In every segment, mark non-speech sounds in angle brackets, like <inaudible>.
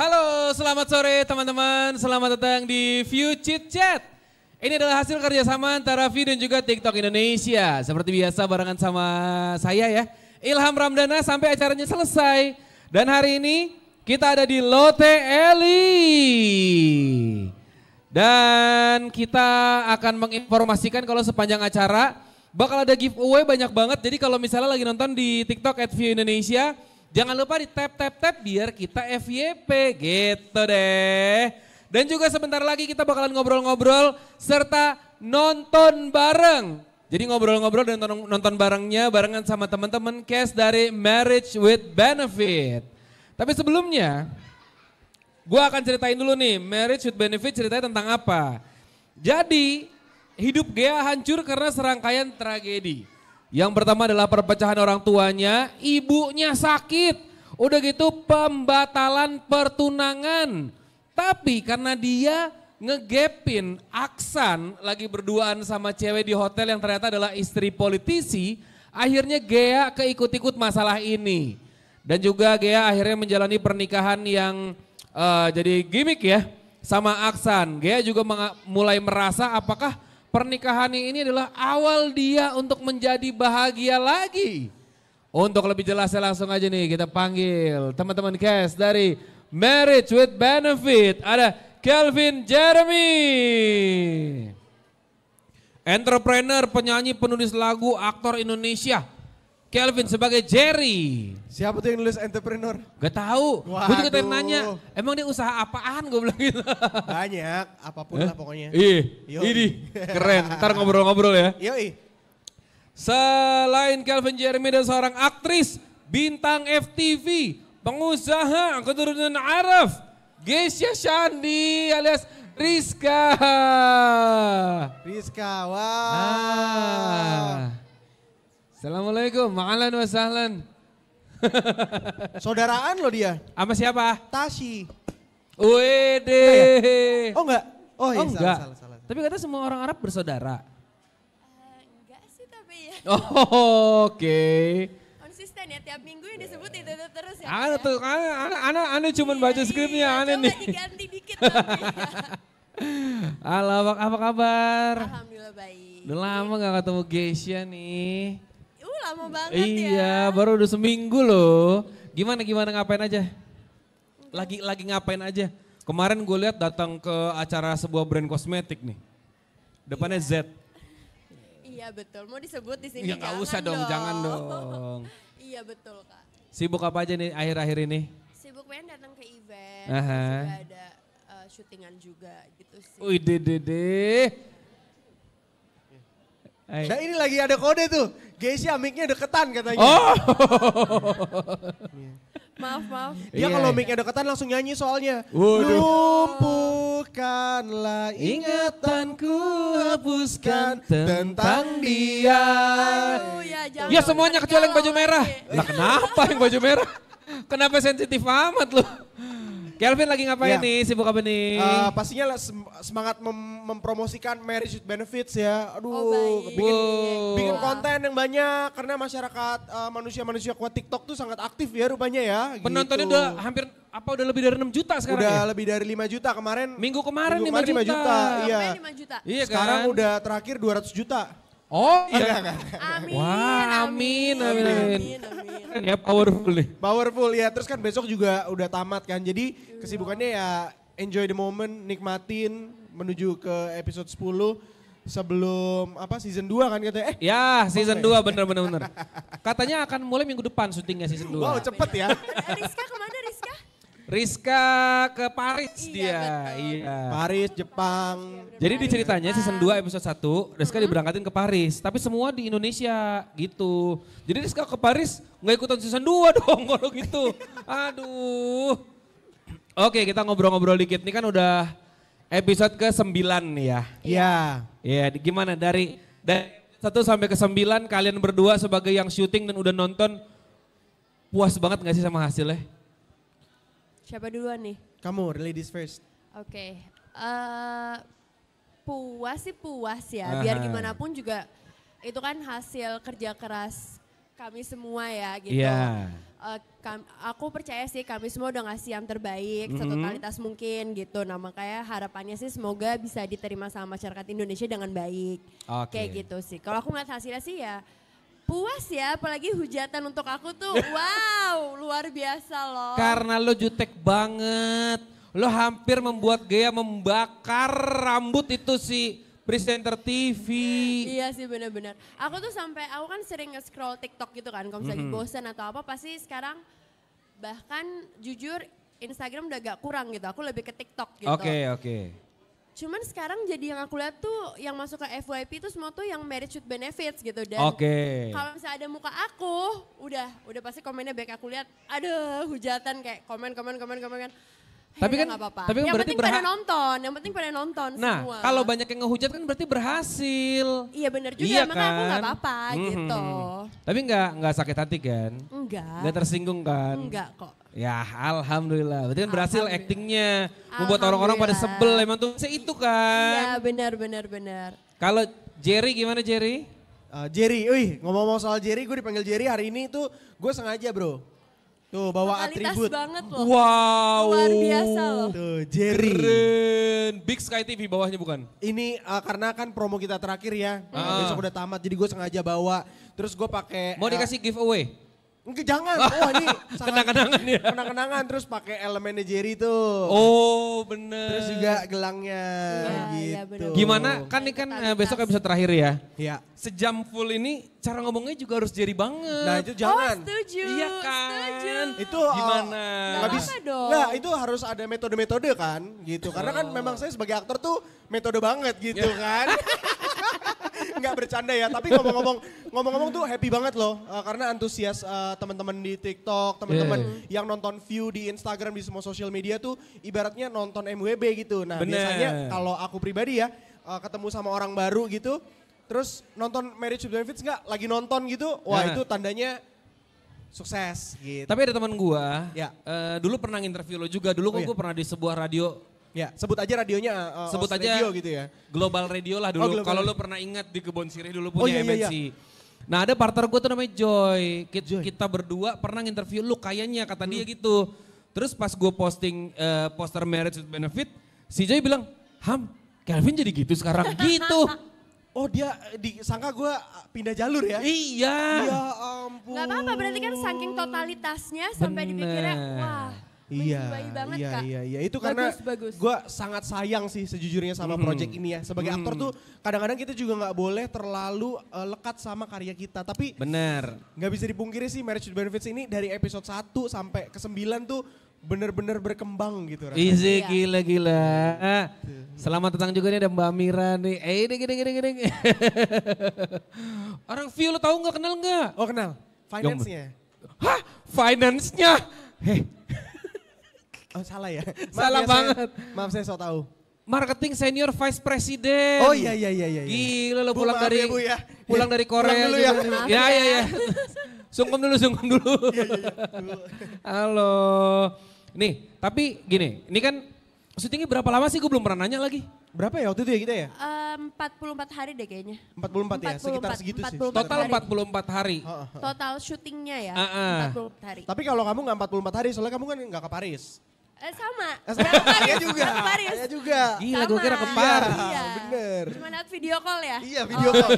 Halo, selamat sore teman-teman. Selamat datang di View Chit Chat. Ini adalah hasil kerjasama antara V dan juga TikTok Indonesia. Seperti biasa barengan sama saya ya. Ilham Ramdana sampai acaranya selesai. Dan hari ini kita ada di Lotte Eli. Dan kita akan menginformasikan kalau sepanjang acara bakal ada giveaway banyak banget. Jadi kalau misalnya lagi nonton di TikTok at View Indonesia, Jangan lupa di tap tap tap biar kita FYP gitu deh. Dan juga sebentar lagi kita bakalan ngobrol-ngobrol serta nonton bareng. Jadi ngobrol-ngobrol dan nonton, nonton barengnya barengan sama teman-teman case dari Marriage with Benefit. Tapi sebelumnya, gue akan ceritain dulu nih, Marriage with Benefit ceritanya tentang apa. Jadi, hidup Gea hancur karena serangkaian tragedi. Yang pertama adalah perpecahan orang tuanya, ibunya sakit. Udah gitu pembatalan pertunangan. Tapi karena dia ngegepin Aksan lagi berduaan sama cewek di hotel yang ternyata adalah istri politisi, akhirnya Gea keikut-ikut masalah ini. Dan juga Gea akhirnya menjalani pernikahan yang uh, jadi gimmick ya sama Aksan. Gea juga mulai merasa apakah pernikahan ini adalah awal dia untuk menjadi bahagia lagi. Untuk lebih jelasnya langsung aja nih kita panggil teman-teman cast dari Marriage with Benefit. Ada Kelvin Jeremy. Entrepreneur, penyanyi, penulis lagu, aktor Indonesia Kelvin sebagai Jerry. Siapa tuh yang nulis entrepreneur? Gak tahu. Gue juga tadi nanya, emang dia usaha apaan? Gue bilang gitu. Banyak, apapun eh? lah pokoknya. Iya, ini keren. Ntar ngobrol-ngobrol ya. Yoi. Selain Kelvin Jeremy dan seorang aktris, bintang FTV, pengusaha, keturunan Arab, Gesya Shandi alias Rizka. Rizka, wow. Ah. Assalamualaikum, ma'alan wa sahlan. <laughs> Saudaraan lo dia. Sama siapa? Tashi, Wede. Oh, ya? Oh enggak? Oh, iya, oh, enggak. Salah, salah, salah. Tapi kata semua orang Arab bersaudara. enggak sih tapi ya. <laughs> Oh, oke. Okay. Konsisten ya, tiap minggu yang disebut itu, itu terus ya. Ana tuh, ana, ana, ana, ana cuman iya, baca iya, skripnya, iya, ana nih. diganti dikit tapi ya. <laughs> Halo, apa, apa kabar? Alhamdulillah baik. Udah lama gak ketemu Geisha nih lama banget iya, ya. Iya, baru udah seminggu loh. Gimana gimana ngapain aja? Lagi lagi ngapain aja? Kemarin gue lihat datang ke acara sebuah brand kosmetik nih. Depannya iya. Z. Iya betul. Mau disebut di sini? Ya nggak usah dong, dong, jangan dong. <laughs> iya betul kak. Sibuk apa aja nih akhir-akhir ini? Sibuk pengen datang ke event. Aha. Juga ada uh, syutingan juga gitu sih. Wih, dede. Nah ini lagi ada kode tuh. Geisha mic-nya deketan katanya. Oh. Iya. maaf, maaf. Dia yeah. kalau mic-nya deketan langsung nyanyi soalnya. Waduh. Lumpuhkanlah ingatanku, hapuskan tentang dia. Aduh, ya, ya semuanya kecuali yang baju merah. Lah kenapa yang baju merah? Kenapa sensitif amat loh? Kelvin lagi ngapain ya. nih? Sibuk apa nih? Uh, pastinya lah sem semangat mem mempromosikan marriage with benefits ya. Aduh, oh, bikin ya. wow. bikin konten yang banyak karena masyarakat eh, manusia manusia uh, kuat TikTok tuh sangat aktif ya rupanya ya. Gitu. Penontonnya gitu. udah hampir apa udah lebih dari 6 juta sekarang Udah ya? lebih dari 5 juta kemarin. Minggu kemarin, minggu kemarin 5 5 juta. juta. Iya. Kemarin 5 juta. Iya sekarang kan? udah terakhir 200 juta. Oh iya. iya kan? Amin. Wah, amin, amin, amin. amin. amin ya powerful nih. Powerful ya, terus kan besok juga udah tamat kan. Jadi kesibukannya ya enjoy the moment, nikmatin menuju ke episode 10 sebelum apa season 2 kan katanya eh ya season dua 2 ya? bener bener bener katanya akan mulai minggu depan syutingnya season 2 wow cepet ya Rizka kemana Rizka ke Paris iya, dia. Betul. Iya. Paris, Jepang. Jadi di ceritanya season 2 ah. episode 1, Rizka -hmm. diberangkatin ke Paris, tapi semua di Indonesia gitu. Jadi Rizka ke Paris nggak ikutan season 2 <laughs> dong kalau gitu. Aduh. Oke, kita ngobrol-ngobrol dikit. Ini kan udah episode ke-9 ya. Iya. Iya, gimana dari dari 1 sampai ke-9 kalian berdua sebagai yang syuting dan udah nonton puas banget gak sih sama hasilnya? Siapa duluan nih? Kamu, ladies first. Oke. Okay. Uh, eh, puas sih puas ya. Biar gimana pun juga itu kan hasil kerja keras kami semua ya gitu. Yeah. Iya. Uh, kami, aku percaya sih kami semua udah ngasih yang terbaik mm -hmm. mungkin gitu. Nah makanya harapannya sih semoga bisa diterima sama masyarakat Indonesia dengan baik. Okay. Kayak gitu sih. Kalau aku ngeliat hasilnya sih ya puas ya, apalagi hujatan untuk aku tuh <laughs> wow luar biasa loh. Karena lo jutek banget, lo hampir membuat Gaya membakar rambut itu si presenter TV. Iya sih benar-benar. Aku tuh sampai aku kan sering nge-scroll TikTok gitu kan, kalau misalnya mm -hmm. bosen atau apa pasti sekarang bahkan jujur Instagram udah gak kurang gitu. Aku lebih ke TikTok gitu. Oke, okay, oke. Okay. Cuman sekarang jadi yang aku lihat tuh yang masuk ke FYP itu semua tuh yang marriage with benefits gitu dan okay. kalau misalnya ada muka aku, udah udah pasti komennya baik aku lihat ada hujatan kayak komen komen komen komen. Ya tapi kan, apa -apa. tapi kan yang berarti penting pada nonton, yang penting pada nonton nah, semua. Nah, kalau banyak yang ngehujat kan berarti berhasil. Iya benar juga, iya makanya kan? aku gak apa-apa hmm. gitu. Tapi nggak nggak sakit hati kan? Enggak. Nggak tersinggung kan? Enggak kok. Ya Alhamdulillah, berarti kan berhasil actingnya, membuat orang-orang pada sebel emang tuh itu kan. Iya benar benar benar. Kalau Jerry gimana Jerry? Uh, Jerry, wih ngomong-ngomong soal Jerry, gue dipanggil Jerry hari ini tuh gue sengaja bro. Tuh bawa Totalitas atribut. banget loh. Wow. Luar biasa loh. Tuh Jerry. Keren. Big Sky TV bawahnya bukan? Ini uh, karena kan promo kita terakhir ya. Uh. Besok udah tamat jadi gue sengaja bawa. Terus gue pakai. Mau uh, dikasih giveaway? Enggak jangan. <laughs> Oh ini kenang-kenangan ya. Kenang-kenangan terus pakai elemen Jerry tuh. Oh, bener. Terus juga gelangnya nah, gitu. Ya Gimana? Kan ini kan eh, besok bisa terakhir ya. Iya. Sejam full ini cara ngomongnya juga harus Jerry banget. Nah, itu jangan. Oh, setuju. Iya kan. Setuju. Itu gimana? Enggak eh, Nah, itu harus ada metode-metode kan gitu. Karena kan oh. memang saya sebagai aktor tuh metode banget gitu ya. kan. <laughs> nggak bercanda ya, tapi ngomong-ngomong ngomong-ngomong tuh happy banget loh uh, karena antusias uh, teman-teman di TikTok, teman-teman yeah. yang nonton view di Instagram di semua sosial media tuh ibaratnya nonton MWB gitu. Nah, Bener. biasanya kalau aku pribadi ya uh, ketemu sama orang baru gitu, terus nonton Marriage with Benefits nggak lagi nonton gitu, wah nah. itu tandanya sukses gitu. Tapi ada teman gua, ya. uh, dulu pernah interview lo juga, dulu oh, kok iya. gua pernah di sebuah radio Ya, sebut aja radionya uh, sebut aja radio gitu ya. Global Radio lah dulu. Oh, Kalau lo pernah ingat di kebun Sirih dulu oh, punya oh, iya, iya MNC. Iya, Nah ada partner gue tuh namanya Joy. Kita, Joy. kita berdua pernah interview, lu kayaknya kata hmm. dia gitu. Terus pas gue posting uh, poster marriage with benefit, si Joy bilang, Ham, Kelvin jadi gitu sekarang <laughs> gitu. Oh dia disangka gue pindah jalur ya? Iya. Ya ampun. Gak apa-apa berarti kan saking totalitasnya sampai Bener. dipikirnya wah Iya, banget, iya, Kak. iya, iya. Itu bagus, karena gue sangat sayang sih sejujurnya sama hmm. project ini ya. Sebagai hmm. aktor mm-hmm. tuh kadang-kadang kita juga nggak boleh terlalu uh, lekat sama karya kita. Tapi benar. Gak bisa dipungkiri sih Marriage with Benefits ini dari episode 1 sampai ke 9 tuh bener-bener berkembang gitu rasanya. gila-gila. Iya. Ah, selamat datang juga nih ada Mbak Mira nih. Eh ini gini gini gini. <laughs> Orang view lo tau nggak kenal nggak? Oh kenal. Finance-nya. Hah? Finance-nya? Heh, Oh salah ya. <laughs> salah ya, banget. Saya, maaf saya so tahu. Marketing senior vice president Oh iya iya iya iya. iya. Gila lo pulang dari ya, ya. pulang dari <laughs> Korea. Pulang dulu ya. ya. Maaf, ya ya ya. <laughs> sungkem dulu sungkem dulu. Iya, iya, Halo. Nih, tapi gini, ini kan syutingnya berapa lama sih gue belum pernah nanya lagi. Berapa ya waktu itu ya kita ya? empat puluh empat hari deh kayaknya. empat puluh empat ya, sekitar 44, segitu 44 sih. Total empat puluh empat hari. Total syutingnya ya, empat puluh empat hari. Tapi kalau kamu nggak empat hari, soalnya kamu kan nggak ke Paris. Eh, eh, sama. sama. Saya juga. Paris. Saya juga. Gila, gue kira ke Paris. Iya. iya. Bener. Cuma lihat video call ya? Iya, video oh. call.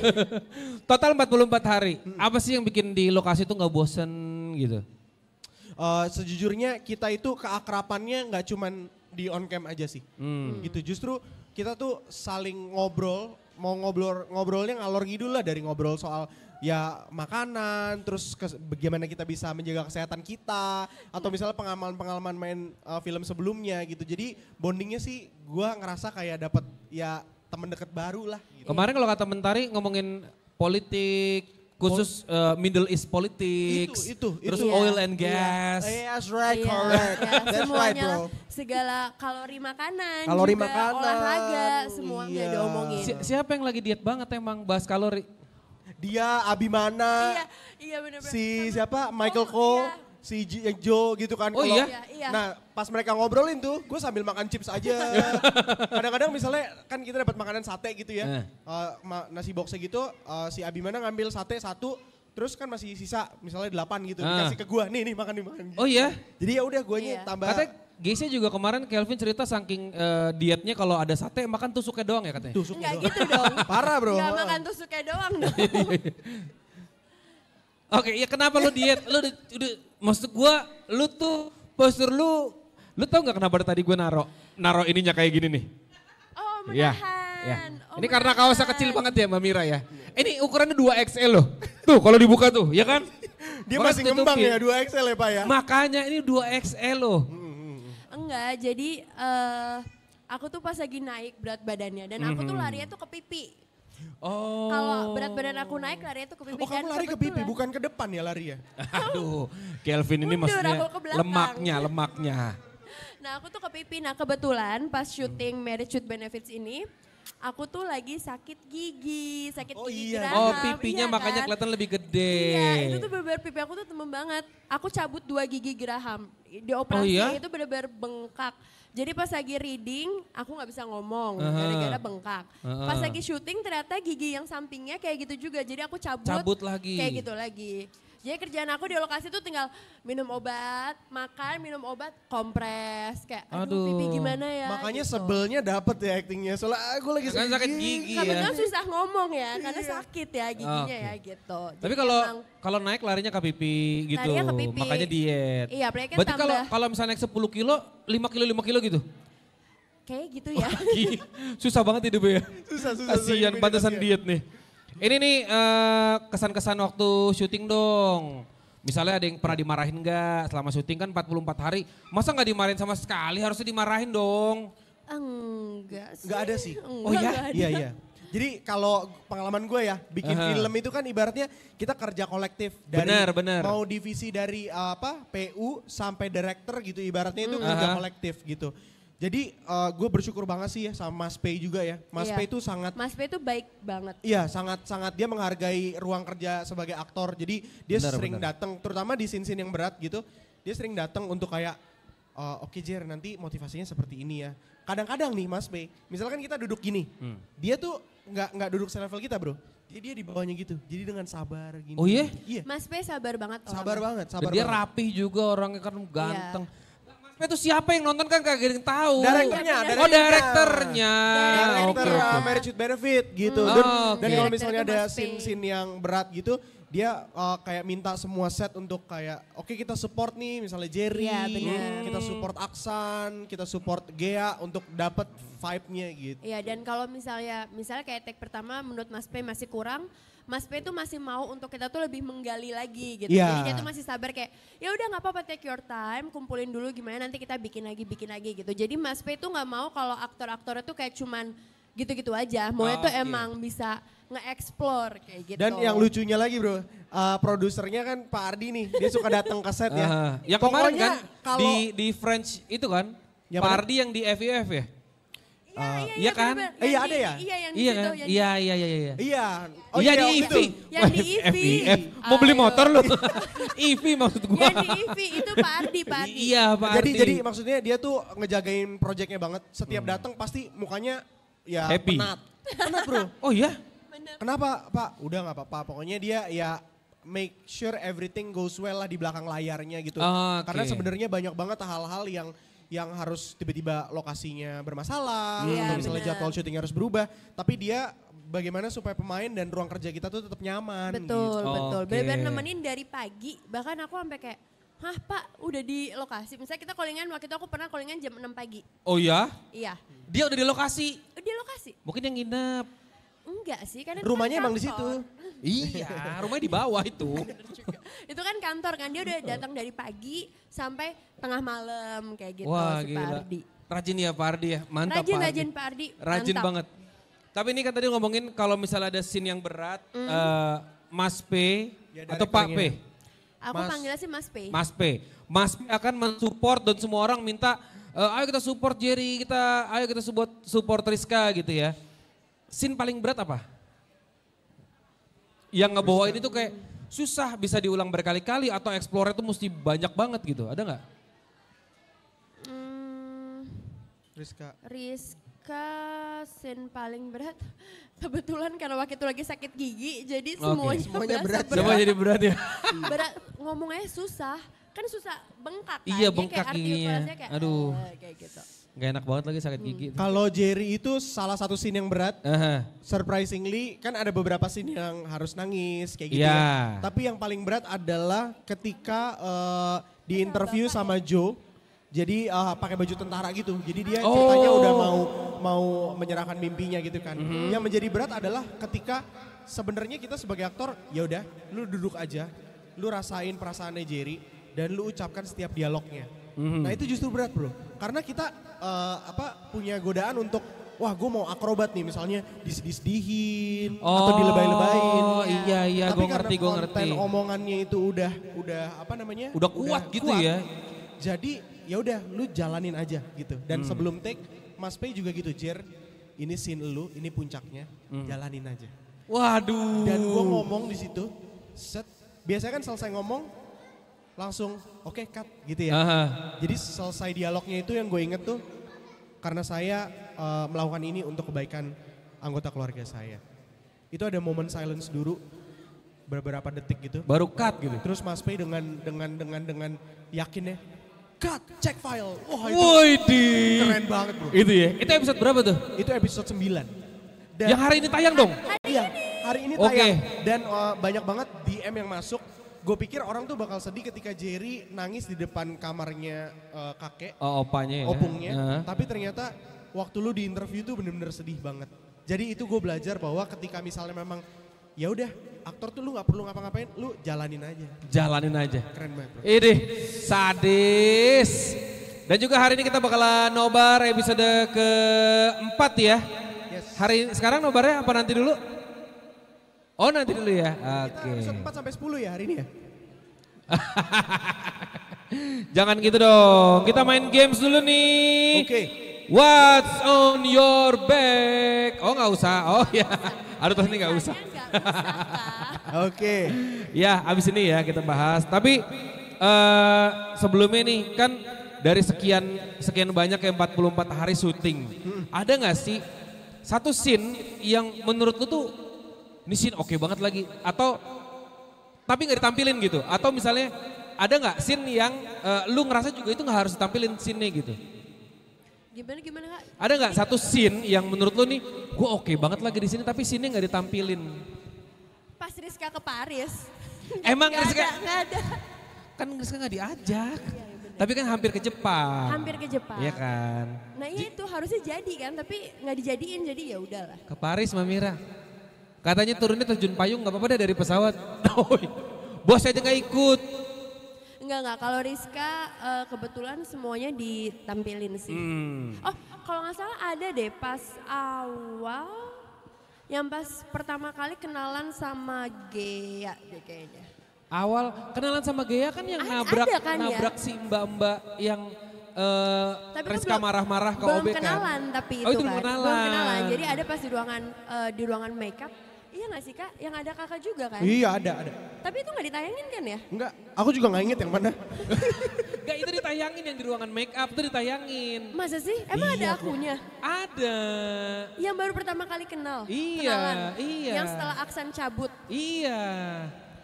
<laughs> Total 44 hari. Apa sih yang bikin di lokasi itu nggak bosen gitu? Uh, sejujurnya kita itu keakrapannya nggak cuman di on cam aja sih. Hmm. hmm. Gitu justru kita tuh saling ngobrol, mau ngobrol ngobrolnya ngalor ngidul lah dari ngobrol soal ya makanan, terus ke, bagaimana kita bisa menjaga kesehatan kita, atau misalnya pengalaman-pengalaman main uh, film sebelumnya gitu. Jadi bondingnya sih gue ngerasa kayak dapet ya temen deket baru lah. Gitu. Kemarin kalau kata Mentari ngomongin politik, khusus uh, Middle East politics, itu, itu, terus itu. Ya. oil and iya. gas. Yeah. Yes, right, yeah, correct. Yeah, <laughs> That's semuanya, right, bro. Segala kalori makanan, kalori juga makanan, olahraga, semuanya yeah. diomongin. Si siapa yang lagi diet banget emang bahas kalori? dia Abimana. Iya, iya benar Si iya, siapa? Oh, Michael oh, Cole. Iya si eh, Joe gitu kan. Oh iya? iya? iya? Nah pas mereka ngobrolin tuh, gue sambil makan chips aja. <laughs> Kadang-kadang misalnya kan kita dapat makanan sate gitu ya. Eh. Uh, nasi boxnya gitu, uh, si Abimana ngambil sate satu, terus kan masih sisa misalnya delapan gitu ah. dikasih ke gua nih nih makan nih makan gitu. oh iya jadi ya udah gue iya. tambah katanya GC juga kemarin Kelvin cerita saking eh, dietnya kalau ada sate makan tusuknya doang ya katanya tusuknya doang. gitu dong <laughs> parah bro Enggak makan tusuknya doang dong <laughs> Oke, ya kenapa lu diet? Lu udah, maksud gua lu tuh postur lu lu tau nggak kenapa tadi gua naro naro ininya kayak gini nih? Oh, iya. menahan. Ya. Ya. Oh ini karena kaosnya kecil banget ya Mbak Mira ya. Ini ukurannya 2 XL loh. Tuh kalau dibuka tuh, ya kan? <laughs> Dia masih ngembang ya 2 XL ya Pak ya. Makanya ini 2 XL loh. Enggak, jadi uh, aku tuh pas lagi naik berat badannya dan aku tuh hmm. larinya tuh ke pipi. Oh. Kalau berat badan aku naik larinya tuh ke pipi. Oh kamu lari ke pipi bukan ke depan ya lari ya? <laughs> Aduh, Kelvin ini Mundur, maksudnya lemaknya, lemaknya. Nah aku tuh ke pipi. Nah kebetulan pas syuting Marriage with Benefits ini, aku tuh lagi sakit gigi, sakit oh, gigi iya. geraham. Oh pipinya iya kan? makanya kelihatan lebih gede. Iya itu tuh bener bener pipi aku tuh temen banget. Aku cabut dua gigi geraham. Di oh operasi oh, iya? itu bener-bener bengkak. Jadi pas lagi reading aku gak bisa ngomong gara-gara uh-huh. bengkak. Uh-huh. Pas lagi syuting ternyata gigi yang sampingnya kayak gitu juga. Jadi aku cabut, cabut lagi. kayak gitu lagi. Jadi kerjaan aku di lokasi tuh tinggal minum obat, makan, minum obat, kompres. Kayak aduh, aduh. pipi gimana ya. Makanya gitu. sebelnya dapet ya actingnya. Soalnya aku ah, lagi kan sakit, sakit gigi. gigi ya. susah ngomong ya, karena iya. sakit ya giginya okay. ya gitu. Jadi Tapi kalau kalau naik larinya ke pipi gitu. Larinya ke pipi. Makanya diet. Iya, kan Berarti kalau kalau misalnya naik 10 kilo, 5 kilo 5 kilo gitu. Kayak gitu ya. susah banget hidupnya. Ya. Susah, susah. Kasian, pantesan ya. diet nih. Ini nih eh, kesan-kesan uh, waktu syuting dong. Misalnya ada yang pernah dimarahin enggak selama syuting kan 44 hari. Masa enggak dimarahin sama sekali harusnya dimarahin dong. Enggak sih. Enggak ada sih. Enggak, oh ya? Iya, iya. Jadi kalau pengalaman gue ya, bikin uh-huh. film itu kan ibaratnya kita kerja kolektif dari bener, bener. mau divisi dari eh, apa PU sampai director gitu ibaratnya itu uh-huh. kerja kolektif gitu. Jadi uh, eh, gue bersyukur banget sih ya sama Mas Pei juga ya. Mas iya. Pei itu sangat Mas Pei itu baik banget. Iya, sangat sangat dia menghargai ruang kerja sebagai aktor. Jadi dia benar, sering datang terutama di scene-scene yang berat gitu. Dia sering datang untuk kayak uh, oke okay, Jer nanti motivasinya seperti ini ya. Kadang-kadang nih Mas Pei, misalkan kita duduk gini. Hmm. Dia tuh nggak nggak duduk selevel kita, Bro. Jadi dia di bawahnya gitu. Jadi dengan sabar gini. Oh iya? Iya. Mas Pei sabar banget orang. Sabar banget, sabar Dan dia banget. rapih juga orangnya kan iya. ganteng. Iya. Nah itu siapa yang nonton kan kagak ada yang tahu. Direkturnya, Oh, direkturnya. Direktur okay, okay. Marriage with Benefit gitu. oh, okay. dan kalau misalnya ada scene-scene yang berat gitu, dia uh, kayak minta semua set untuk kayak oke okay, kita support nih misalnya Jerry, ya, kita support Aksan, kita support Gea untuk dapat vibe-nya gitu. ya dan kalau misalnya misalnya kayak take pertama menurut Mas P masih kurang, Mas P itu masih mau untuk kita tuh lebih menggali lagi gitu. Yeah. Jadi dia tuh masih sabar kayak ya udah nggak apa-apa take your time, kumpulin dulu gimana nanti kita bikin lagi bikin lagi gitu. Jadi Mas P itu nggak mau kalau aktor-aktornya tuh kayak cuman gitu-gitu aja. mau oh, ah, emang iya. emang bisa nge-explore kayak gitu. Dan yang lucunya lagi bro, uh, produsernya kan Pak Ardi nih, dia suka datang ke set ya. Uh, Pokoknya kemarin Pokoknya kan kalau, di di French itu kan, ya, Pak Ardi yang di FIF ya. Iya, uh, iya, iya kan? Eh, iya, Iya ada ya? Iya yang iya, kan? iya, iya, iya, iya, iya, iya. Iya. Oh, iya, iya iya, iya, Yang di iya, Mau beli motor lu. <laughs> <laughs> iya, maksud gua. Yang di iya, itu Pak Ardi, Pak Ardi. Iya, Pak Ardi. Jadi jadi maksudnya dia tuh ngejagain proyeknya banget. Setiap hmm. datang pasti mukanya ya Happy. penat. Penat, Bro. <laughs> Oh iya? Kenapa Pak? Udah nggak apa-apa. Pokoknya dia ya make sure everything goes well lah di belakang layarnya gitu. Oh, ah, okay. Karena sebenarnya banyak banget hal-hal yang yang harus tiba-tiba lokasinya bermasalah yeah, hmm, atau misalnya bener. jadwal syuting harus berubah tapi dia bagaimana supaya pemain dan ruang kerja kita tuh tetap nyaman betul gitu. betul okay. Beber nemenin dari pagi bahkan aku sampai kayak Hah pak, udah di lokasi. Misalnya kita callingan, waktu itu aku pernah callingan jam 6 pagi. Oh ya? Iya. Dia udah di lokasi? Di lokasi. Mungkin yang nginep. Enggak sih, karena kan rumahnya emang di situ. iya, rumahnya di bawah itu. <laughs> itu kan kantor kan, dia udah datang dari pagi sampai tengah malam kayak gitu Wah, si gila. Pardi. Rajin ya Pak Ardi ya, mantap rajin, Pak Ardi. Rajin Pak Ardi, Rajin mantap. banget. Tapi ini kan tadi ngomongin kalau misalnya ada scene yang berat, mm. uh, Mas P ya, atau Pak P? Aku Mas, panggilnya sih Mas P. Mas P. Mas P akan mensupport dan semua orang minta, uh, ayo kita support Jerry, kita ayo kita support, support Rizka gitu ya. Sin paling berat apa? Yang ngebawa ini tuh kayak susah bisa diulang berkali-kali atau explore itu mesti banyak banget gitu, ada nggak? Hmm. Rizka. Rizka sin paling berat. <laughs> Kebetulan karena waktu itu lagi sakit gigi, jadi okay. semuanya, berat. berat. Ya? Semua jadi berat ya. <laughs> berat ngomongnya susah, kan susah bengkak kan. Iya bengkak giginya. Kayak, Aduh. Eh, kayak gitu. Gak enak banget lagi sakit gigi. Hmm. Kalau Jerry itu salah satu scene yang berat. Uh -huh. Surprisingly kan ada beberapa scene yang harus nangis kayak gitu. Yeah. Ya. Tapi yang paling berat adalah ketika uh, di interview sama Joe. Jadi uh, pakai baju tentara gitu. Jadi dia oh. ceritanya udah mau mau menyerahkan mimpinya gitu kan. Mm -hmm. Yang menjadi berat adalah ketika sebenarnya kita sebagai aktor ya udah lu duduk aja, lu rasain perasaannya Jerry dan lu ucapkan setiap dialognya Mm-hmm. Nah hmm. itu justru berat bro, karena kita uh, apa punya godaan untuk wah gue mau akrobat nih misalnya disedihin oh, atau dilebay-lebayin. Oh iya iya gue ngerti gue ngerti. Tapi omongannya itu udah udah apa namanya? Udah kuat udah gitu kuat, ya. Jadi ya udah lu jalanin aja gitu. Dan hmm. sebelum take Mas Pei juga gitu Jer ini scene lu ini puncaknya hmm. jalanin aja. Waduh. Dan gue ngomong di situ set biasanya kan selesai ngomong langsung oke okay, cut gitu ya. Aha. Jadi selesai dialognya itu yang gue inget tuh karena saya uh, melakukan ini untuk kebaikan anggota keluarga saya. Itu ada momen silence dulu beberapa detik gitu. Baru cut gitu. Terus Mas P dengan dengan dengan dengan yakinnya cut cek file. Wah itu keren banget bro. Itu ya. Itu episode berapa tuh? Itu episode 9. Dan yang hari ini tayang dong? iya, hari ini tayang. Dan uh, banyak banget DM yang masuk gue pikir orang tuh bakal sedih ketika Jerry nangis di depan kamarnya uh, kakek, oh, opanya, ya. opungnya. Ya. Uh. Tapi ternyata waktu lu di interview tuh bener-bener sedih banget. Jadi itu gue belajar bahwa ketika misalnya memang ya udah aktor tuh lu nggak perlu ngapa-ngapain, lu jalanin aja. Jalanin aja. Keren banget. Bro. Ini sadis. Dan juga hari ini kita bakalan nobar episode keempat ya. Yes. Hari sekarang nobarnya apa nanti dulu? Oh nanti dulu ya. Iya, Oke. Okay. Kita 4 sampai 10 ya hari ini ya. <laughs> Jangan gitu dong. Kita main games dulu nih. Oke. Okay. What's on your back? Oh nggak usah. Oh ya. Aduh tadi nggak usah. Oke. okay. Ya abis ini ya kita bahas. Tapi uh, sebelumnya nih kan dari sekian sekian banyak yang 44 hari syuting. Hmm. Ada nggak sih satu scene yang menurut lu tuh ini scene oke okay banget lagi atau tapi nggak ditampilin gitu atau misalnya ada nggak scene yang uh, lu ngerasa juga itu nggak harus ditampilin scene gitu gimana gimana kak ada nggak satu scene yang menurut lu nih gue oke okay banget lagi di sini tapi scene nggak ditampilin pas Rizka ke Paris <laughs> emang gak Rizka ada, gak ada kan Rizka nggak diajak iya, iya tapi kan hampir ke Jepang hampir ke Jepang iya kan nah iya itu harusnya jadi kan tapi nggak dijadiin jadi ya udahlah ke Paris Mamira Katanya turunnya terjun payung nggak apa-apa deh dari pesawat. <laughs> Oh, iya. Bos saya nggak ikut. Enggak enggak kalau Rizka eh, kebetulan semuanya ditampilin sih. Hmm. Oh, kalau nggak salah ada deh pas awal yang pas pertama kali kenalan sama Gea deh kayaknya. Awal kenalan sama Gea kan yang nabrak ada kan ya? nabrak ya? si Mbak-mbak yang uh, tapi kan Rizka marah-marah ke belum OB kan? kenalan tapi itu, oh, itu kan. kenalan. Belum kenalan. Jadi ada pas di ruangan uh, di ruangan makeup Iya gak sih kak? Yang ada kakak juga kan? Iya ada, ada. Tapi itu gak ditayangin kan ya? Enggak, aku juga gak inget yang mana. Enggak <laughs> itu ditayangin yang di ruangan make up itu ditayangin. Masa sih? Emang iya, ada akunya? Ada. Yang baru pertama kali kenal? Iya, kenalan. iya. Yang setelah aksan cabut? Iya.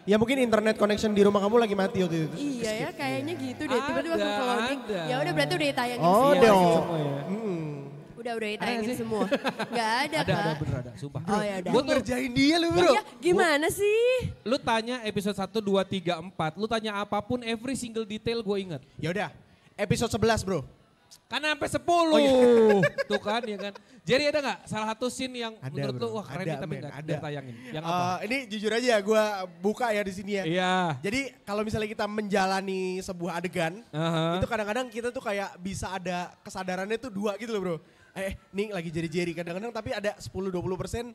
Ya mungkin internet connection di rumah kamu lagi mati waktu itu. Iya ya kayaknya gitu deh. Tiba-tiba aku cloning. Ya udah berarti udah ditayangin. Oh, sih. Udah, ya oh. Ya. Hmm. Udah udah ditayangin semua. Gak ada, ada kak. Ada bener ada sumpah. Bro, oh, ya udah. Gue ngerjain dia lu bro. Ya, gimana gua, sih? Lu tanya episode 1, 2, 3, 4. Lu tanya apapun every single detail gue inget. Yaudah, udah episode 11 bro. Karena sampai 10. Oh, iya. <laughs> Tuh kan ya kan. Jadi ada nggak salah satu scene yang ada, menurut bro. lu wah keren ada, nih, tapi gak ada tayangin. Yang uh, apa? ini jujur aja gue buka ya di sini ya. Iya. Jadi kalau misalnya kita menjalani sebuah adegan, uh -huh. itu kadang-kadang kita tuh kayak bisa ada kesadarannya tuh dua gitu loh bro eh ini lagi jeri-jeri kadang-kadang tapi ada 10-20 persen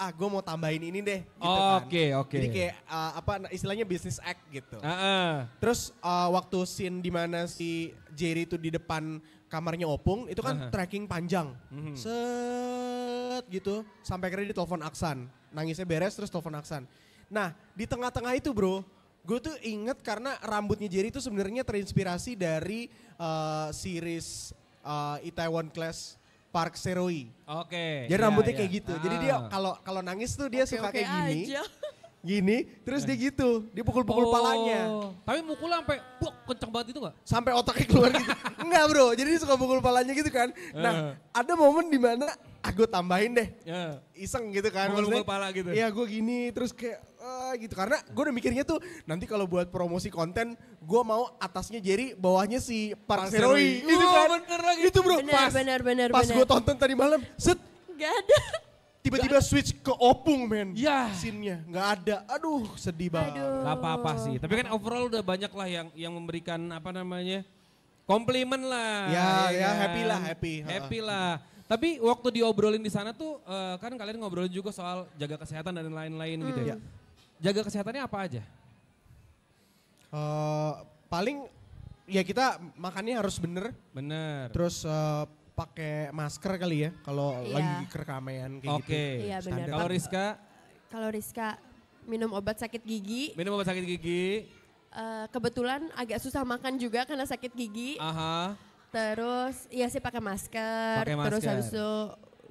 ah gue mau tambahin ini deh gitu oh, kan. Oke okay, oke. Okay. Jadi kayak uh, apa istilahnya bisnis act gitu. Uh -uh. Terus uh, waktu scene dimana si Jerry itu di depan kamarnya Opung itu kan uh -huh. tracking panjang. Uh mhm. -huh. Set gitu sampai akhirnya di telepon Aksan. Nangisnya beres terus telepon Aksan. Nah di tengah-tengah itu bro Gue tuh inget karena rambutnya Jerry itu sebenarnya terinspirasi dari uh, series uh, Itaewon Class Park Seroi. Oke. Okay, Jadi iya, rambutnya yeah. kayak gitu. Ah. Jadi dia ah. kalau kalau nangis tuh dia okay, suka okay kayak gini. Aja. <laughs> Gini, terus dia gitu, dia pukul-pukul oh. palanya. Tapi mukul sampai buk kenceng banget itu gak? Sampai otaknya keluar gitu. Enggak, <laughs> Bro. Jadi dia suka pukul palanya gitu kan. Nah, uh. ada momen di mana gue tambahin deh. Yeah. Iseng gitu kan. Mukul kepala gitu. Iya gue gini terus kayak uh, gitu. Karena gue udah mikirnya tuh nanti kalau buat promosi konten gue mau atasnya Jerry bawahnya si Park Seroi. Itu oh, kan. bener lagi. Itu bro bener, pas, bener, bener, pas gue tonton tadi malam set. Gak ada. Tiba-tiba switch ke opung men. Ya. sinnya nya nggak ada. Aduh sedih banget. Aduh. Gak apa-apa sih. Tapi kan overall udah banyak lah yang yang memberikan apa namanya komplimen lah. Ya, iya ya, ya happy lah, happy. Happy lah. Tapi waktu diobrolin di sana tuh uh, kan kalian ngobrolin juga soal jaga kesehatan dan lain-lain hmm. gitu ya. Hmm. Iya. Jaga kesehatannya apa aja? Uh, paling ya kita makannya harus bener. Bener. Terus uh, pakai masker kali ya kalau yeah. lagi keramaian kayak okay. gitu. Oke. Iya Kalau Rizka? Kalau Rizka minum obat sakit gigi. Minum obat sakit gigi. Uh, kebetulan agak susah makan juga karena sakit gigi. Aha. Terus iya sih pakai masker, masker. Terus habis itu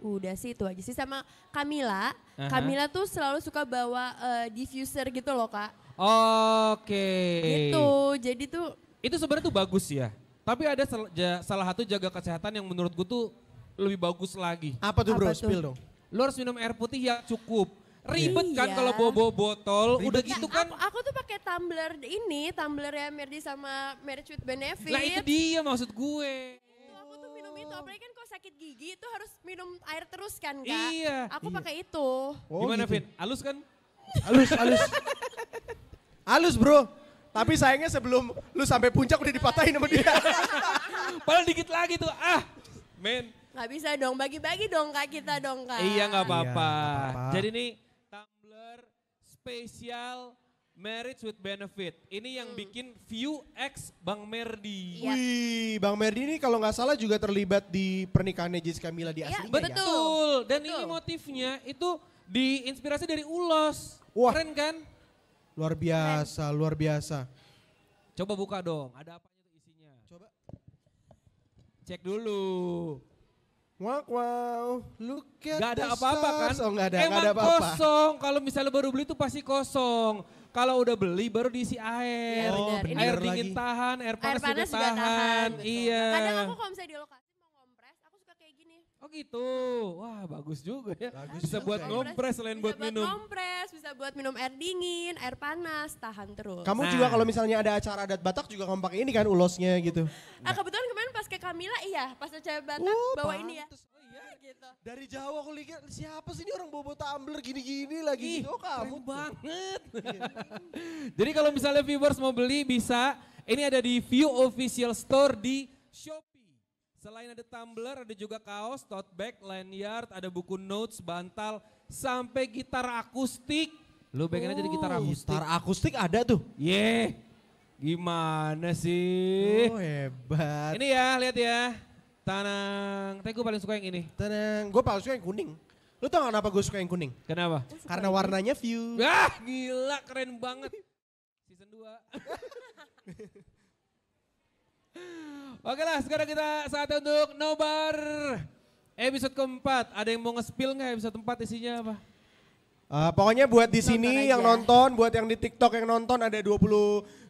udah sih itu aja sih sama Kamila. Uh -huh. Kamila tuh selalu suka bawa uh, diffuser gitu loh kak. Oke. Okay. Itu. jadi tuh. Itu sebenarnya tuh bagus ya. Tapi ada sal salah satu jaga kesehatan yang menurut gue tuh lebih bagus lagi. Apa tuh bro? Apa Spill dong. Lo harus minum air putih yang cukup. Ribet kan iya. kan kalau bobo botol, Ribet. udah gitu eh, kan. Aku, aku tuh pakai tumbler ini, tumbler ya Merdi sama Merch with Benefit. Lah itu dia maksud gue. oh. aku tuh minum itu, apalagi kan kalau sakit gigi itu harus minum air terus kan kak. Iya. Aku iya. pakai itu. Oh, Gimana gitu. Vin, halus kan? Halus, halus. halus bro. Tapi sayangnya sebelum lu sampai puncak udah dipatahin sama dia. <laughs> paling dikit lagi tuh, ah men. Gak bisa dong, bagi-bagi dong kak kita dong kak. Iya gak apa-apa. Iya, apa-apa. Jadi nih spesial Marriage with Benefit. Ini yang hmm. bikin View X Bang Merdi. Yep. Iya. Wih, Bang Merdi ini kalau nggak salah juga terlibat di pernikahannya Jessica Mila di iya, aslinya betul. ya? Betul, dan betul. ini motifnya itu diinspirasi dari Ulos. Wah. Keren kan? Luar biasa, Keren. luar biasa. Coba buka dong, ada apa isinya? Coba. Cek dulu. Wow, wow, look at Gak ada apa-apa kan? Oh, gak ada, Emang gak ada apa-apa. kosong, kalau misalnya baru beli itu pasti kosong. Kalau udah beli baru diisi air. Iya, oh, Air dingin tahan, air panas, air panas juga, juga tahan. tahan. Iya. Kadang aku kalau misalnya di lokal gitu. Wah, bagus juga ya. Bagus bisa juga. buat ya. ngompres selain bisa buat minum. Bisa buat ngompres, bisa buat minum air dingin, air panas, tahan terus. Kamu nah. juga kalau misalnya ada acara adat Batak juga kamu pakai ini kan ulosnya gitu. Nah, kebetulan kemarin pas ke Kamila iya, pas acara Batak uh, bawa ini ya. Oh, iya. <laughs> Gitu. Dari Jawa aku lihat siapa sih ini orang bobo tumbler gini-gini lagi. Ih, gitu. Oh kamu banget. Iya. <laughs> Jadi kalau misalnya viewers mau beli bisa ini ada di View Official Store di Shop Selain ada tumbler, ada juga kaos, tote bag, lanyard, ada buku notes, bantal, sampai gitar akustik. Lu pengen oh, di gitar akustik? Gitar akustik ada tuh. Ye. Yeah. Gimana sih? Oh hebat. Ini ya, lihat ya. Tanang, tapi gue paling suka yang ini. Tanang, gue paling suka yang kuning. Lu tau kenapa gue suka yang kuning? Kenapa? Karena warnanya view. Ah, gila keren banget. Season 2. <laughs> Oke lah, sekarang kita saatnya untuk nobar episode keempat. Ada yang mau nge-spill nggak episode keempat isinya apa? Uh, pokoknya buat di sini yang nonton, buat yang di TikTok yang nonton ada 20.700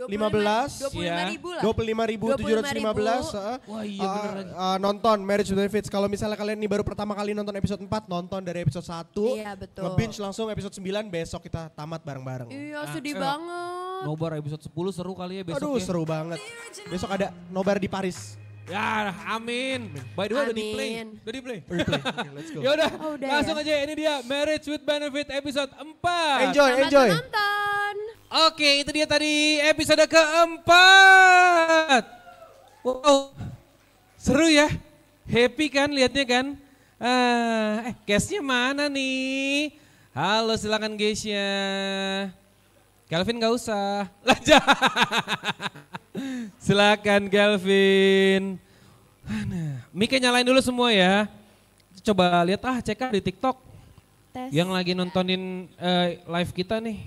15 25 ya. ribu lah. 25 ribu 715 uh, ah. Wah, iya uh, uh, nonton Marriage Benefits. Kalau misalnya kalian ini baru pertama kali nonton episode empat nonton dari episode satu, Iya, Nge-binge langsung episode sembilan besok kita tamat bareng-bareng. Iya, sedih ah. banget. Nobar episode 10 seru kali ya besok Aduh ya. seru banget. Besok ada Nobar di Paris. Ya, amin. By the way, udah di play. Udah di play. let's go. <laughs> Yaudah, oh, udah langsung ya? aja. Ya. Ini dia Marriage with Benefit episode 4. Enjoy, Selamat enjoy. Nonton. Oke, itu dia tadi episode keempat. Wow, seru ya. Happy kan liatnya kan? Uh, eh, guestnya mana nih? Halo, silakan guestnya. Kelvin gak usah. Lanjut. <laughs> Silakan Kelvin. Mika nyalain dulu semua ya. Coba lihat ah cek di TikTok. Tes. Yang lagi nontonin uh, live kita nih.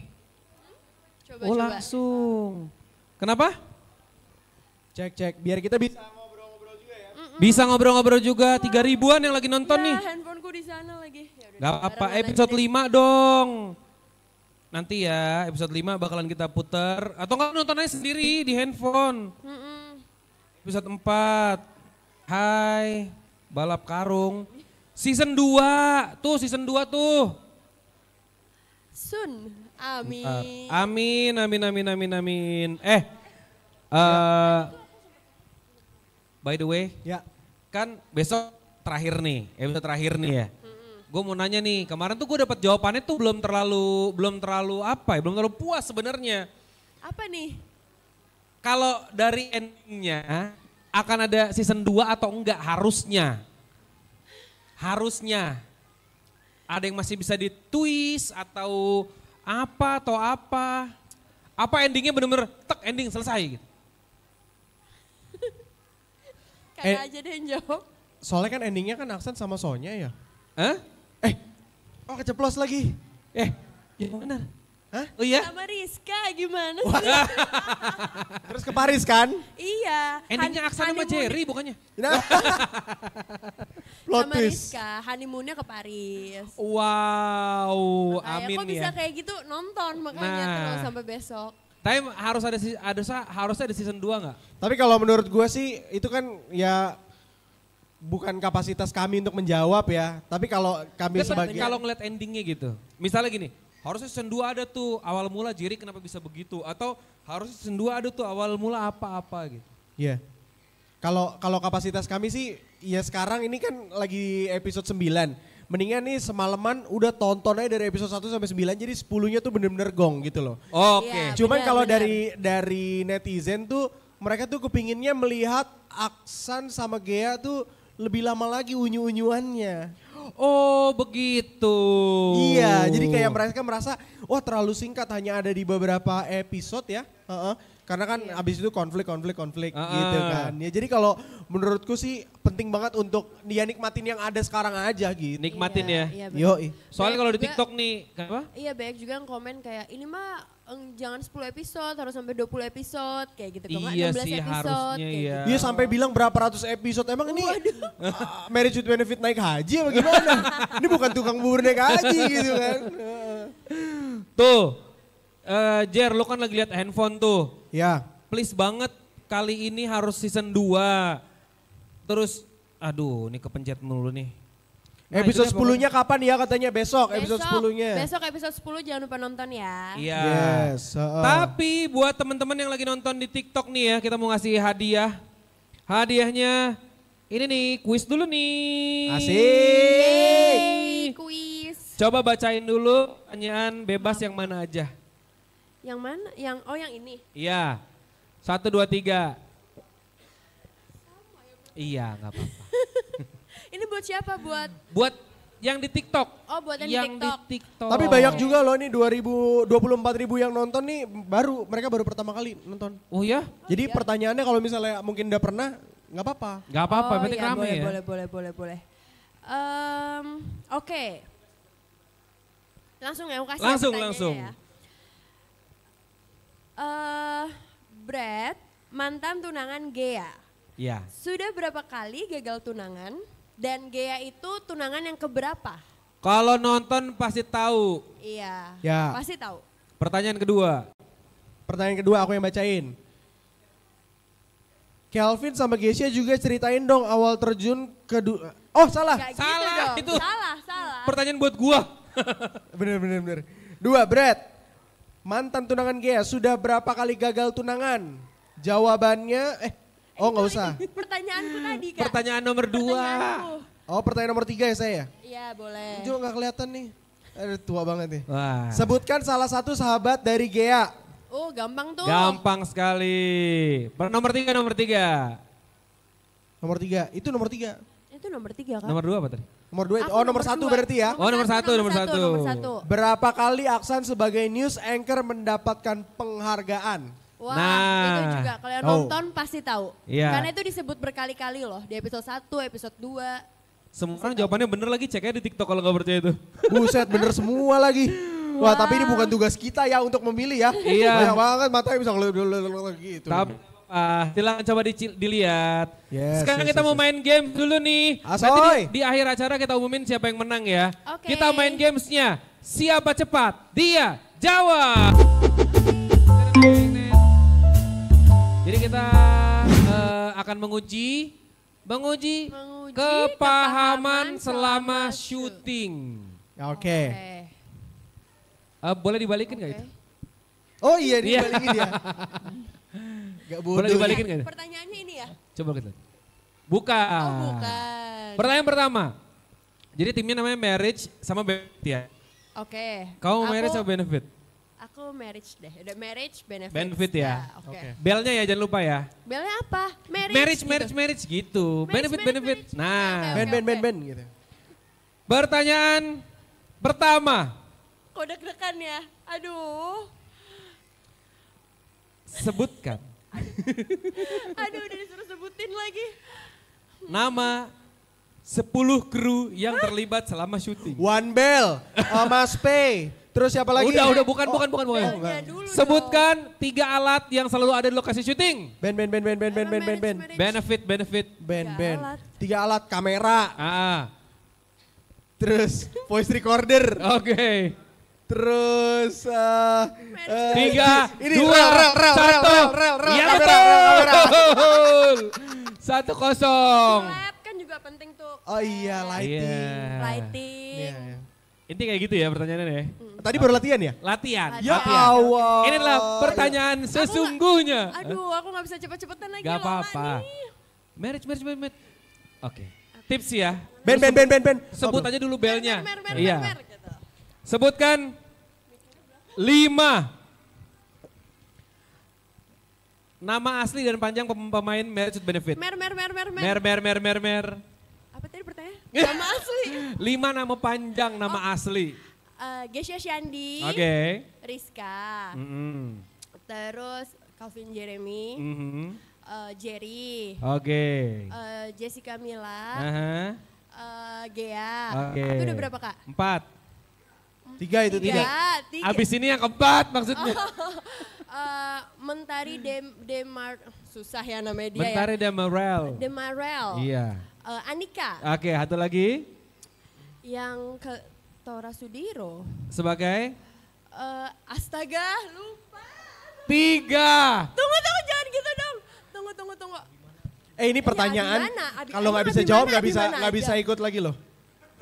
Coba, oh coba. langsung. Kenapa? Cek cek biar kita bisa ngobrol-ngobrol juga ya. Mm -mm. Bisa ngobrol-ngobrol juga. Tiga ribuan yang lagi nonton ya, nih. Handphoneku di sana lagi. Yaudah, Gak apa episode 5 dong. Nanti ya episode 5 bakalan kita putar atau enggak nonton aja sendiri di handphone. Mm -mm. Episode 4. Hai balap karung. Season 2. Tuh season 2 tuh. Soon Amin. Uh, amin, amin, amin, amin, amin. Eh. Uh, by the way. Ya. Kan besok terakhir nih, episode terakhir nih ya gue mau nanya nih, kemarin tuh gue dapat jawabannya tuh belum terlalu belum terlalu apa ya, belum terlalu puas sebenarnya. Apa nih? Kalau dari endingnya akan ada season 2 atau enggak harusnya. Harusnya. Ada yang masih bisa ditwist atau apa atau apa. Apa endingnya bener-bener tek ending selesai gitu. kayak eh, aja deh yang jawab. Soalnya kan endingnya kan aksen sama Sonya ya. Hah? Oh keceplos lagi. Eh, ya benar. Hah? Oh iya? Sama Rizka gimana sih? <laughs> Terus ke Paris kan? Iya. Endingnya Aksan sama Jerry bukannya? Nah. Iya. <laughs> Plot sama Rizka, honeymoonnya ke Paris. Wow, makanya, amin kok ya. Kok bisa kayak gitu nonton makanya nah. terus sampai besok. Tapi harus ada ada harusnya ada season 2 nggak? Tapi kalau menurut gue sih itu kan ya bukan kapasitas kami untuk menjawab ya, tapi kalau kami Gak, sebagai kalau ngeliat endingnya gitu. Misalnya gini, harusnya season ada tuh awal mula Jiri kenapa bisa begitu atau harusnya season ada tuh awal mula apa-apa gitu. Iya. Yeah. Kalau kalau kapasitas kami sih ya sekarang ini kan lagi episode 9. Mendingan nih semalaman udah tonton aja dari episode 1 sampai 9 jadi 10-nya tuh bener-bener gong gitu loh. Oke. Okay. Iya, Cuman kalau dari dari netizen tuh mereka tuh kepinginnya melihat Aksan sama Gea tuh lebih lama lagi unyu-unyuannya. Oh begitu. Iya, jadi kayak mereka merasa, wah terlalu singkat hanya ada di beberapa episode ya. Uh -uh. Karena kan iya. abis itu konflik, konflik, konflik uh -uh. gitu kan. Ya jadi kalau menurutku sih penting banget untuk dia nikmatin yang ada sekarang aja gitu. Nikmatin iya, ya. Iya, Yo, soalnya kalau di TikTok nih, apa? Iya banyak juga yang komen kayak ini mah jangan 10 episode, harus sampai 20 episode, kayak gitu. Kalo iya 16 sih, episode, harusnya iya. Gitu. Iya sampai bilang berapa ratus episode, emang ini uh, <laughs> marriage with benefit naik haji apa gimana? <laughs> ini bukan tukang bubur naik haji gitu kan. Tuh, uh, Jer lu kan lagi lihat handphone tuh. Ya. Please banget kali ini harus season 2. Terus, aduh ini kepencet mulu nih Nah, episode sepuluhnya kapan ya katanya besok, besok episode sepuluhnya. Besok episode sepuluh jangan lupa nonton ya. Iya. Yes. Uh, uh. Tapi buat teman-teman yang lagi nonton di TikTok nih ya, kita mau ngasih hadiah. Hadiahnya ini nih, kuis dulu nih. Asik. kuis. Coba bacain dulu pertanyaan bebas yang mana aja. Yang mana? Yang oh yang ini. Iya. Satu dua tiga. iya nggak apa-apa buat siapa? Buat buat yang di TikTok. Oh, buat yang, yang di, TikTok. di TikTok. Tapi banyak juga loh ini 2000 24 ribu yang nonton nih baru mereka baru pertama kali nonton. Oh ya? Oh, Jadi iya. pertanyaannya kalau misalnya mungkin udah pernah nggak apa-apa. Nggak apa-apa, oh, penting iya, rame boleh, ya. Boleh, boleh, boleh, boleh. Um, Oke. Okay. Langsung ya, aku kasih Langsung, langsung. Ya. Uh, Brad, mantan tunangan Gea. Iya. Sudah berapa kali gagal tunangan? Dan Gea itu tunangan yang keberapa? Kalau nonton pasti tahu. Iya. Ya. Pasti tahu. Pertanyaan kedua. Pertanyaan kedua aku yang bacain. Kelvin sama Gesia juga ceritain dong awal terjun ke du Oh, salah. Gak gitu salah gitu itu. Salah, salah. Pertanyaan buat gua. <laughs> bener bener bener. Dua, Brad. Mantan tunangan Gea sudah berapa kali gagal tunangan? Jawabannya eh Oh nggak usah. Pertanyaanku tadi kak. Pertanyaan nomor dua. Oh pertanyaan nomor tiga ya saya? Ya? Iya boleh. juga nggak kelihatan nih. Aduh tua banget nih. Wah. Sebutkan salah satu sahabat dari Gea. Oh gampang tuh. Gampang sekali. Nomor tiga, nomor tiga. Nomor tiga, itu nomor tiga. Itu nomor tiga kan? Nomor dua apa tadi? Nomor dua, itu oh nomor, satu berarti ya? oh nomor satu, nomor, ya? oh, satu. Nomor satu. Berapa kali Aksan sebagai news anchor mendapatkan penghargaan? Wah, nah, itu juga kalian oh. nonton pasti tahu. Yeah. Karena itu disebut berkali-kali loh di episode 1, episode 2. Semua orang jawabannya bener lagi, cek aja di TikTok kalau nggak percaya itu. <laughs> Buset, bener semua lagi. Wah, Wah, tapi ini bukan tugas kita ya untuk memilih ya. Iya. Banyak banget matanya bisa gitu. Tapi Ah, silahkan coba dilihat. Yes, Sekarang yes, kita yes, mau main game dulu nih. Asoy. Nanti di, di akhir acara kita umumin siapa yang menang ya. Okay. Kita main gamesnya. Siapa cepat? Dia jawab. kita uh, akan menguji menguji, menguji kepahaman, selama syuting. Ya, oke. Okay. okay. Uh, eh, boleh dibalikin okay. gak itu? Oh iya, iya dibalikin ya. gak bodoh. Boleh dibalikin gak? Pertanyaannya ini ya? Coba kita. Bukan. Oh, bukan. Pertanyaan pertama. Jadi timnya namanya marriage sama benefit ya? Oke. Okay. Kamu marriage sama benefit? aku marriage deh. Udah marriage benefit. Benefit ya. Nah, Oke. Okay. Okay. Belnya ya jangan lupa ya. Belnya apa? Marriage. Marriage gitu. marriage marriage gitu. Marriage, benefit marriage, benefit. Marriage. Nah, okay, okay, ben ben ben ben gitu. Pertanyaan pertama. Kok deg-degan ya? Aduh. Sebutkan. Aduh, udah disuruh sebutin lagi. Nama 10 kru yang terlibat selama syuting. One Bell, Mas P, Terus siapa lagi? Udah, udah bukan, oh, bukan, bukan, bukan. Ya, bukan. Sebutkan dong. tiga alat yang selalu ada di lokasi syuting. Ben, ben, ben, ben, ben, ben, ben, ben. ben. Benefit, benefit. Ben, tiga ben. Alat. Tiga alat, kamera. Ah. Terus voice recorder. Oke. Okay. Terus uh, tiga, ini, dua, rel, rel, satu. Rel, rel, rel, ya betul. satu kosong. Lab kan juga penting tuh. Oh iya, iya. lighting. Yeah. Lighting. Yeah, yeah. Intinya kayak gitu ya pertanyaannya ya. Tadi baru latihan ya? Latihan. Ya Allah. Ini adalah pertanyaan aduh, sesungguhnya. Aku gak, aduh, aku nggak bisa cepet-cepetan lagi. Gak apa-apa. Marriage, marriage, marriage. Oke. Okay. Tips ya. Ben, ben, ben, ben, ben. Sebut aja dulu belnya. Iya. Gitu. Sebutkan lima nama asli dan panjang pemain Marriage with Benefit. mer, mer, mer, mer. Mer, mer, mer, mer, mer. mer ya? Nama asli. Lima nama panjang, nama oh. asli. Uh, Gesha Shandi. Oke. Okay. Rizka. Mm -hmm. Terus Calvin Jeremy. Mm -hmm. uh, Jerry. Oke. Okay. Uh, eh, Jessica Mila. Uh -huh. uh, Gea. Oke. Okay. Itu udah berapa kak? Empat. Tiga itu tiga. tiga. tiga. Abis ini yang keempat maksudnya. Oh, uh, <laughs> Mentari Dem Demar susah ya namanya dia. Ya. Mentari ya. Demarel. Demarel. Iya uh, Anika. Oke, okay, satu lagi. Yang ke Tora Sudiro. Sebagai? Uh, astaga, lupa. Tiga. Tunggu, tunggu, jangan gitu dong. Tunggu, tunggu, tunggu. Eh ini ya, pertanyaan, ya, kalau nggak bisa jawab nggak bisa nggak bisa ikut lagi loh.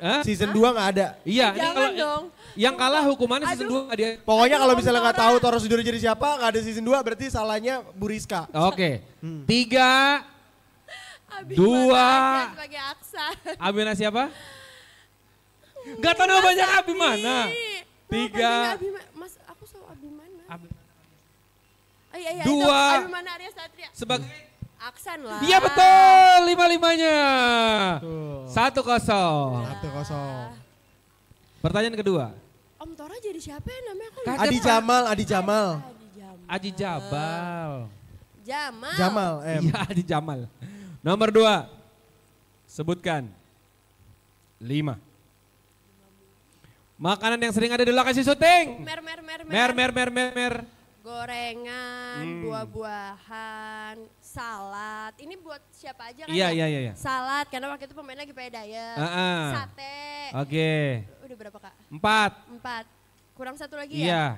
Hah? Season 2 nggak ada. Iya, ini kalau dong. yang kalah hukumannya season 2 dia. Pokoknya kalau misalnya nggak tahu Toro Sudiro jadi siapa, nggak ada season 2 berarti salahnya Bu Rizka. Oke. Okay. Hmm. Tiga, dua. Sebagai <laughs> Abimana siapa? Gak tau nama banyak Abimana. Tiga. aku selalu Abimana. Abi. Ay, oh, iya, iya, dua. Abimana Arya Satria. Sebagai Aksan lah. Iya betul, lima-limanya. Satu kosong. Iya. Satu kosong. Pertanyaan kedua. Om Tora jadi siapa ya namanya? Kan Adi Jamal, Adi Jamal. Adi Jamal. Adi Jabal. Jamal. Jamal, M. Iya, Adi Jamal. Nomor dua, sebutkan. Lima. Makanan yang sering ada di lokasi syuting. Mer, mer, mer, mer. Mer, mer, mer, mer, mer. Gorengan, hmm. buah-buahan, salad. Ini buat siapa aja kan? Iya, ya? iya, iya, iya. Salad, karena waktu itu pemain lagi pada diet. Uh -uh. Sate. Oke. Okay. Udah berapa kak? Empat. Empat. Kurang satu lagi iya. ya? Iya.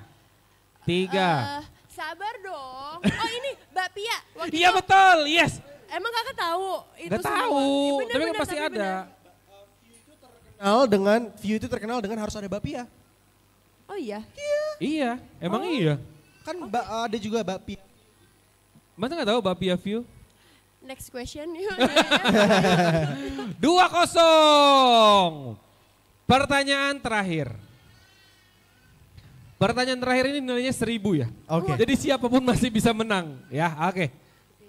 Tiga. Uh, sabar dong. <laughs> Oh ini Mbak Pia. Iya betul, yes. Emang kakak tahu itu Gak tahu, tahu, iya, bener, tapi bener, pasti tapi ada. Terkenal dengan view itu terkenal dengan harus ada bapia. Oh iya. Iya. Iya, emang oh. iya. Kan okay. ba- ada juga bapia. Masa gak tahu bapia view? Next question. <laughs> <laughs> Dua kosong. Pertanyaan terakhir. Pertanyaan terakhir ini nilainya seribu ya. Oke. Okay. Jadi siapapun masih bisa menang ya. Oke. Okay.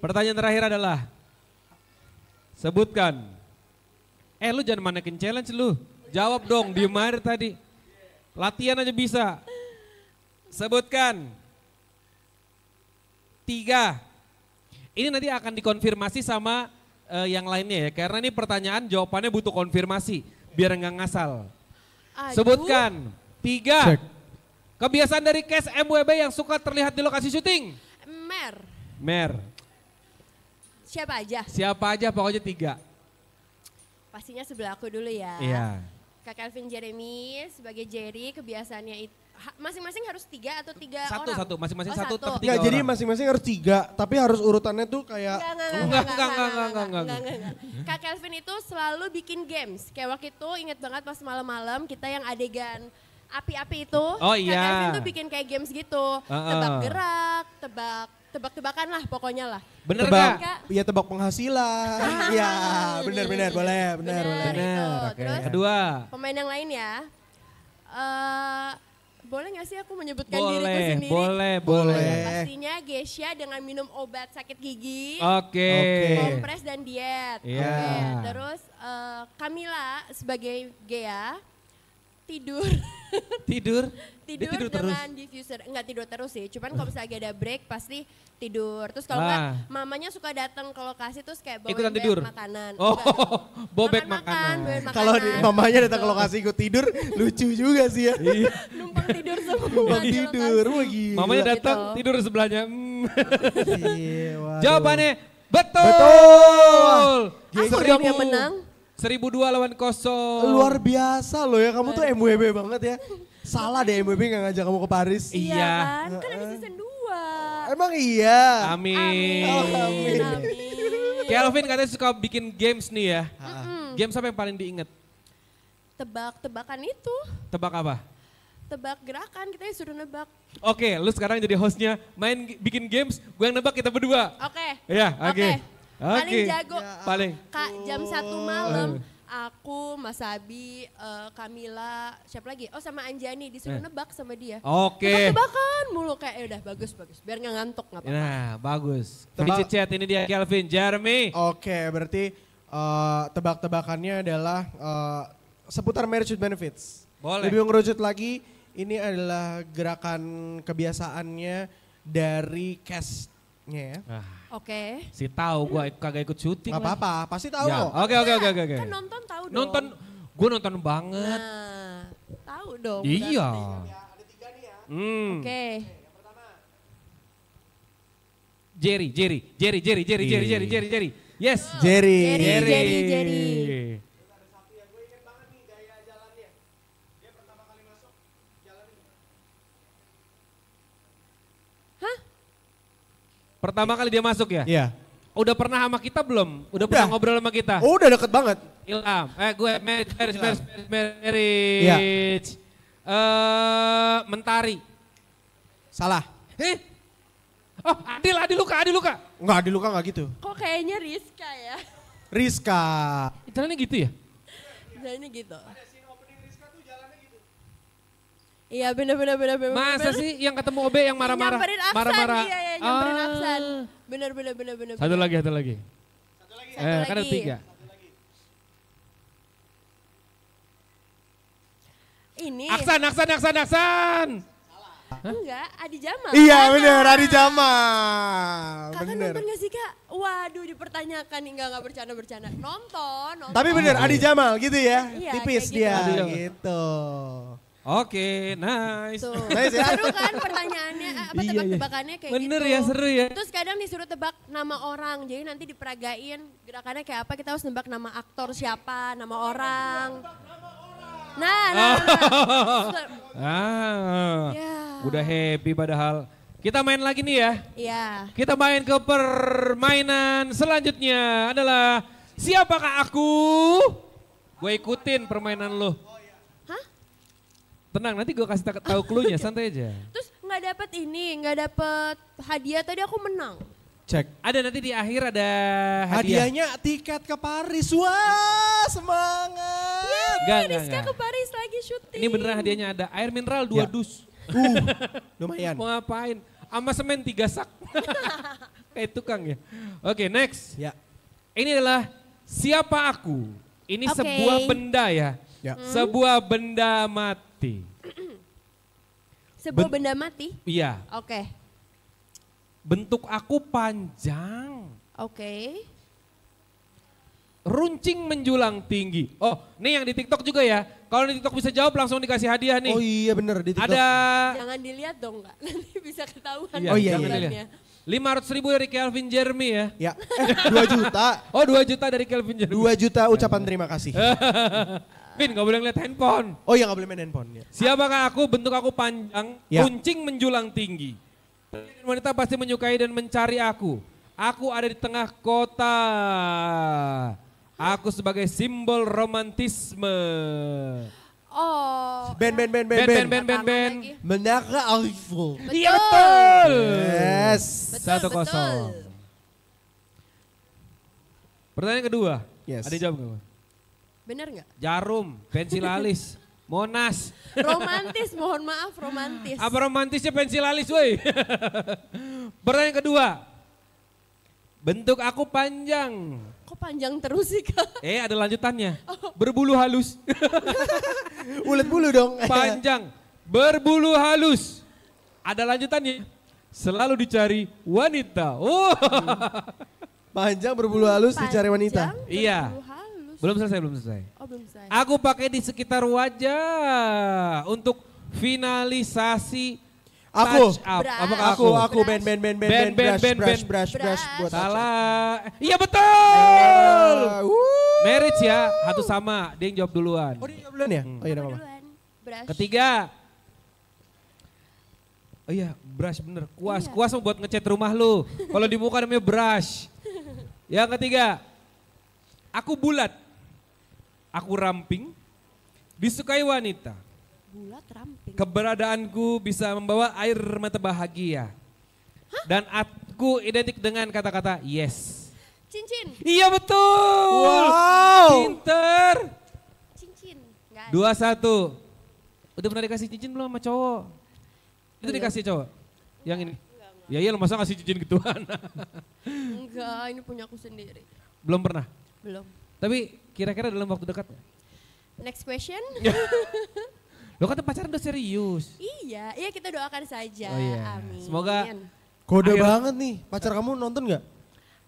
Pertanyaan terakhir adalah, sebutkan. Eh lu jangan manekin challenge lu. Jawab dong, di mana tadi. Latihan aja bisa. Sebutkan. Tiga. Ini nanti akan dikonfirmasi sama uh, yang lainnya ya. Karena ini pertanyaan jawabannya butuh konfirmasi. Biar enggak ngasal. Aduh. Sebutkan. Tiga. Cek. Kebiasaan dari case MWB yang suka terlihat di lokasi syuting. Mer. Mer. Siapa aja? Siapa aja pokoknya tiga. Pastinya sebelah aku dulu ya. Iya. Kak Calvin Jeremy sebagai Jerry kebiasaannya itu masing-masing harus tiga atau tiga satu, orang? Satu, masing-masing oh, satu, satu. tiga Nggak, jadi masing-masing harus tiga, tapi harus urutannya tuh kayak... nggak nggak nggak nggak nggak enggak, enggak, enggak, Kak Kelvin itu selalu bikin games, kayak waktu itu inget banget pas malam-malam kita yang adegan api-api itu. Oh iya. Kak Kevin tuh bikin kayak games gitu. Uh -uh. Tebak gerak, tebak tebak-tebakan lah pokoknya lah. Bener tebak, gak? Iya tebak penghasilan. <laughs> Ah, iya bener-bener iya, iya, iya, boleh bener bener. Gitu. bener. Itu. Okay. Terus kedua. Pemain yang lain ya. Uh, boleh gak sih aku menyebutkan boleh, diriku sendiri? Boleh, boleh, boleh. Pastinya Gesia dengan minum obat sakit gigi. Oke. Okay. okay. Kompres dan diet. Yeah. Oke. Okay. Terus uh, eh, Kamila sebagai Gea Tidur. <laughs> Tidur? tidur, tidur dengan terus. diffuser. Enggak tidur terus sih, cuman kalau misalnya ada break pasti tidur. Terus kalau ah. mamanya suka datang ke lokasi terus kayak bawa tidur. makanan. Oh, <laughs> bobek makanan. makanan. Kalau mamanya datang ke lokasi ikut tidur, <laughs> lucu juga sih ya. Iya. Numpang tidur semua. Numpang tidur, lagi Mamanya gitu. datang gitu. tidur sebelahnya. Hmm. Iya, Jawabannya betul. betul. Asur yang menang. Seribu dua lawan kosong. Luar biasa loh ya, kamu tuh eh. MWB banget ya. Salah deh MWB gak ngajak kamu ke Paris. Iya, iya kan, kan ada season 2. Emang iya? Amin. Amin. Oh, amin. amin. Kelvin katanya suka bikin games nih ya. Mm Games apa yang paling diinget? Tebak-tebakan itu. Tebak apa? Tebak gerakan, kita yang suruh nebak. Oke, okay, lu sekarang jadi hostnya, main bikin games, gue yang nebak kita berdua. Oke. Okay. Iya, oke. Okay. Okay. Okay. Paling jago. Ya, paling. Kak jam satu malam. Eh. aku, Mas Abi, uh, Kamila, siapa lagi? Oh sama Anjani disuruh eh. nebak sama dia. Oke. Okay. Tebakan mulu kayak ya udah bagus bagus. Biar nggak ngantuk nggak apa-apa. Nah bagus. Tebak chat ini dia Kelvin Jeremy. Oke okay, berarti uh, tebak-tebakannya adalah uh, seputar marriage with benefits. Boleh. Lebih ngerucut lagi ini adalah gerakan kebiasaannya dari cashnya ya. Ah. Oke. Okay. Si tahu gua kagak ikut syuting. Enggak apa-apa, pasti tahu ya, Oke oke oke oke. Kan nonton tahu dong. Nonton gua nonton banget. Nah, tahu dong. Iya. Ada tiga nih ya. Hmm. Oke. Okay. Jerry, Jerry, Jerry, Jerry, Jerry, Jerry, Jerry, Jerry, Jerry. Yes. Jerry. Jerry. Jerry, Jerry, Jerry. Pertama kali dia masuk ya? Iya. Udah pernah sama kita belum? Udah, udah. pernah ngobrol sama kita? Oh, udah deket banget. Ilham. Eh gue marriage, marriage, marriage, marriage. Ya. Uh, eh, mentari. Salah. Eh? Oh, Adil, Adil Luka, Adil Luka. Enggak, Adil Luka enggak gitu. Kok kayaknya Rizka ya? Rizka. Jalannya gitu ya? Jalannya gitu. Iya bener bener bener bener. Masa bener. sih yang ketemu OB yang marah-marah? Marah-marah. Iya, iya, nyamperin ah. Aksan. Bener bener bener bener. Satu lagi, satu lagi. Satu lagi. Eh, satu eh, lagi. ada tiga. Ini. Aksan, Aksan, Aksan, Aksan. Hah? Enggak, Adi Jamal. Iya benar, bener, Adi Jamal. Kakak bener. nonton gak sih kak? Waduh dipertanyakan, enggak, enggak bercanda-bercanda. Nonton, nonton. Tapi bener, iya. Adi Jamal gitu ya, iya, tipis gitu. dia gitu. gitu. Oke, okay, nice. Tuh. Nice ya. Seru kan pertanyaannya, eh, apa iya, tebak-tebakannya iya. kayak Bener gitu. Bener ya, seru ya. Terus kadang disuruh tebak nama orang, jadi nanti diperagain gerakannya kayak apa, kita harus nebak nama aktor siapa, nama orang. Nah, nah, nah. <laughs> ah, ya. Udah happy padahal. Kita main lagi nih ya. Iya. Kita main ke permainan selanjutnya adalah siapakah aku? Gue ikutin permainan lo. Tenang, nanti gue kasih tahu clue-nya, <laughs> santai aja. Terus nggak dapat ini, nggak dapat hadiah tadi aku menang. Cek. Ada nanti di akhir ada hadiah. Hadiahnya tiket ke Paris. Wah, semangat. Iya, gak, Rizka ke Paris lagi syuting. Ini beneran hadiahnya ada air mineral dua ya. dus. Uh, <laughs> lumayan. Mau ngapain? Sama semen tiga sak. <laughs> Kayak tukang ya. Oke, okay, next. Ya. Ini adalah siapa aku? Ini okay. sebuah benda ya. ya. Hmm. Sebuah benda mati mati. <clears throat> Sebuah benda mati? Iya. Oke. Okay. Bentuk aku panjang. Oke. Okay. Runcing menjulang tinggi. Oh, nih yang di TikTok juga ya. Kalau di TikTok bisa jawab langsung dikasih hadiah nih. Oh iya bener di TikTok. Ada. Jangan dilihat dong kak, <laughs> nanti bisa ketahuan. Iya, oh iya iya. iya. Lima ratus ribu dari Kelvin Jeremy ya? Ya, eh, 2 juta. <laughs> oh 2 juta dari Kelvin Jeremy. 2 juta ucapan terima kasih. <laughs> Vin gak boleh ngeliat handphone. Oh iya gak boleh main handphone. Ya. Siapakah aku, bentuk aku panjang, ya. kuncing menjulang tinggi. Dan wanita pasti menyukai dan mencari aku. Aku ada di tengah kota. Aku sebagai simbol romantisme. Oh. Ben, ben, ben, ben, ben, ben, ben, ben, ben. Menara Eiffel. Iya betul. Yes. Satu kosong. Pertanyaan kedua. Yes. Ada jawab gak? Bener nggak? Jarum, pensil alis, <laughs> Monas. Romantis, mohon maaf romantis. Apa romantisnya pensil alis, woi? <laughs> Pertanyaan kedua. Bentuk aku panjang. Kok panjang terus sih, Kak? Eh, ada lanjutannya. <laughs> Oh. Berbulu halus. Ulet bulu dong. Panjang, berbulu halus. Ada lanjutannya. Selalu dicari wanita. Oh. Panjang berbulu halus panjang, dicari wanita. Iya. Belum selesai, belum selesai. Oh, belum selesai. Aku pakai di sekitar wajah untuk finalisasi Aku, up. Apa aku, aku, ben, ben, ben, ben, ben, ben, ben, brush, brush, brush, brush, Salah. Iya betul. ben, ya, satu sama. Dia yang jawab duluan. Oh, ben, ben, ben, ya? Hmm. Oh iya, ben, apa Ketiga, Oh iya, brush bener. Kuas, iya. kuas buat ngecat rumah lu. Kalau di muka namanya brush. Yang ketiga, aku bulat. Aku ramping, disukai wanita. Bulat ramping. Keberadaanku bisa membawa air mata bahagia. Hah? Dan aku identik dengan kata-kata yes. Cincin. Iya betul. Wow. Pinter. Cincin. Dua satu. Udah pernah dikasih cincin belum sama cowok? Itu iya. dikasih cowok? Yang ini? Enggak, Ya iya lo masa ngasih cincin gituan? enggak, ini punya aku sendiri. Belum pernah? Belum. Tapi Kira-kira dalam waktu dekat Next question. Iya. <laughs> Lo kata pacaran udah serius. Iya, iya kita doakan saja. Oh, iya. Amin. Semoga Kode Akhir. banget nih. Pacar kamu nonton gak?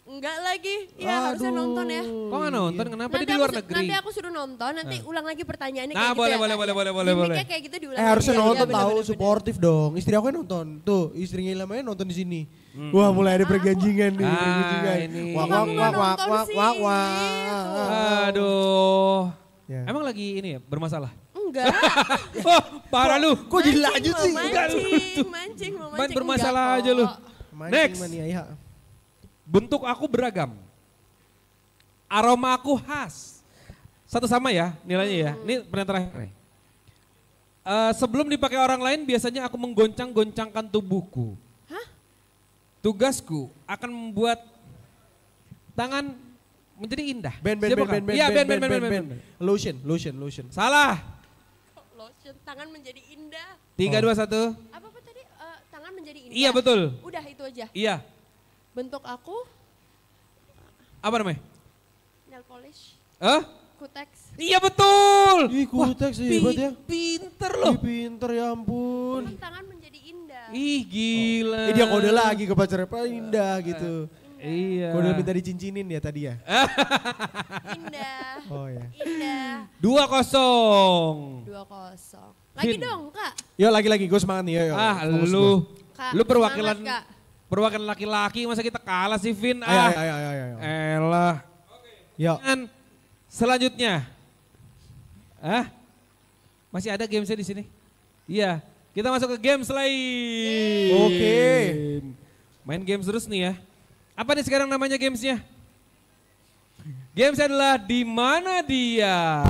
Enggak lagi, iya Aduh. harusnya nonton ya. Kok gak nonton? Iya. Kenapa nanti dia di luar negeri? Nanti aku suruh nonton, nanti nah. ulang lagi pertanyaannya nah, kayak boleh, gitu boleh, ya, boleh, ya. boleh, boleh, boleh, kayak gitu diulang. Eh harusnya nonton ya, tahu, suportif dong. Istri aku nonton. Tuh, istrinya aja nonton di sini. Hmm. Wah mulai ada ah, pergajingan nih. Ah, ini. Wah, wah, wah, wah, wah, wah, wah. Aduh. Ya. Emang lagi ini ya bermasalah? Enggak. <laughs> oh, parah lu. Kok jadi lanjut sih? Mancing, mancing, mancing. Main bermasalah aja lu. Next. Bentuk aku beragam. Aroma aku khas. Satu sama ya nilainya ya. Ini hmm. pernyataan terakhir. Uh, sebelum dipakai orang lain biasanya aku menggoncang-goncangkan tubuhku. Hah? Tugasku akan membuat tangan menjadi indah. Ben ben iya, ben ben ben, ya, ben, ben, ben, ben, ben, ben, ben, Lotion, lotion, lotion. Salah. Lotion, tangan menjadi indah. Tiga, oh. dua, satu. Apa, apa tadi? Uh, tangan menjadi indah. Iya, betul. Udah, itu aja. Iya. Bentuk aku? Apa namanya? Nail polish. Hah? Kutex. Iya betul. Ih kutex Wah, hebat ya. Pinter loh. Ih, pinter ya ampun. Cuman tangan menjadi indah. Ih gila. Oh. Eh, dia kode lagi ke pacarnya, apa indah eh. gitu. uh. Iya. udah minta dicincinin ya tadi ya. <laughs> indah. Oh ya. Indah. Dua kosong. Dua kosong. Lagi Hin. dong kak. Yo lagi-lagi gue semangat nih yo. yo. Ah Fokus lu. Kak, lu perwakilan. Semangat, kak Perwakilan laki-laki masa kita kalah sih Vin? Ayo, ah. ayo, ayo, ayo, ayo. Elah. Oke. Dan Selanjutnya. Ah. Masih ada gamesnya di sini? Iya. Kita masuk ke game lain. Oke. Main games terus nih ya. Apa nih sekarang namanya gamesnya? Games adalah di mana dia.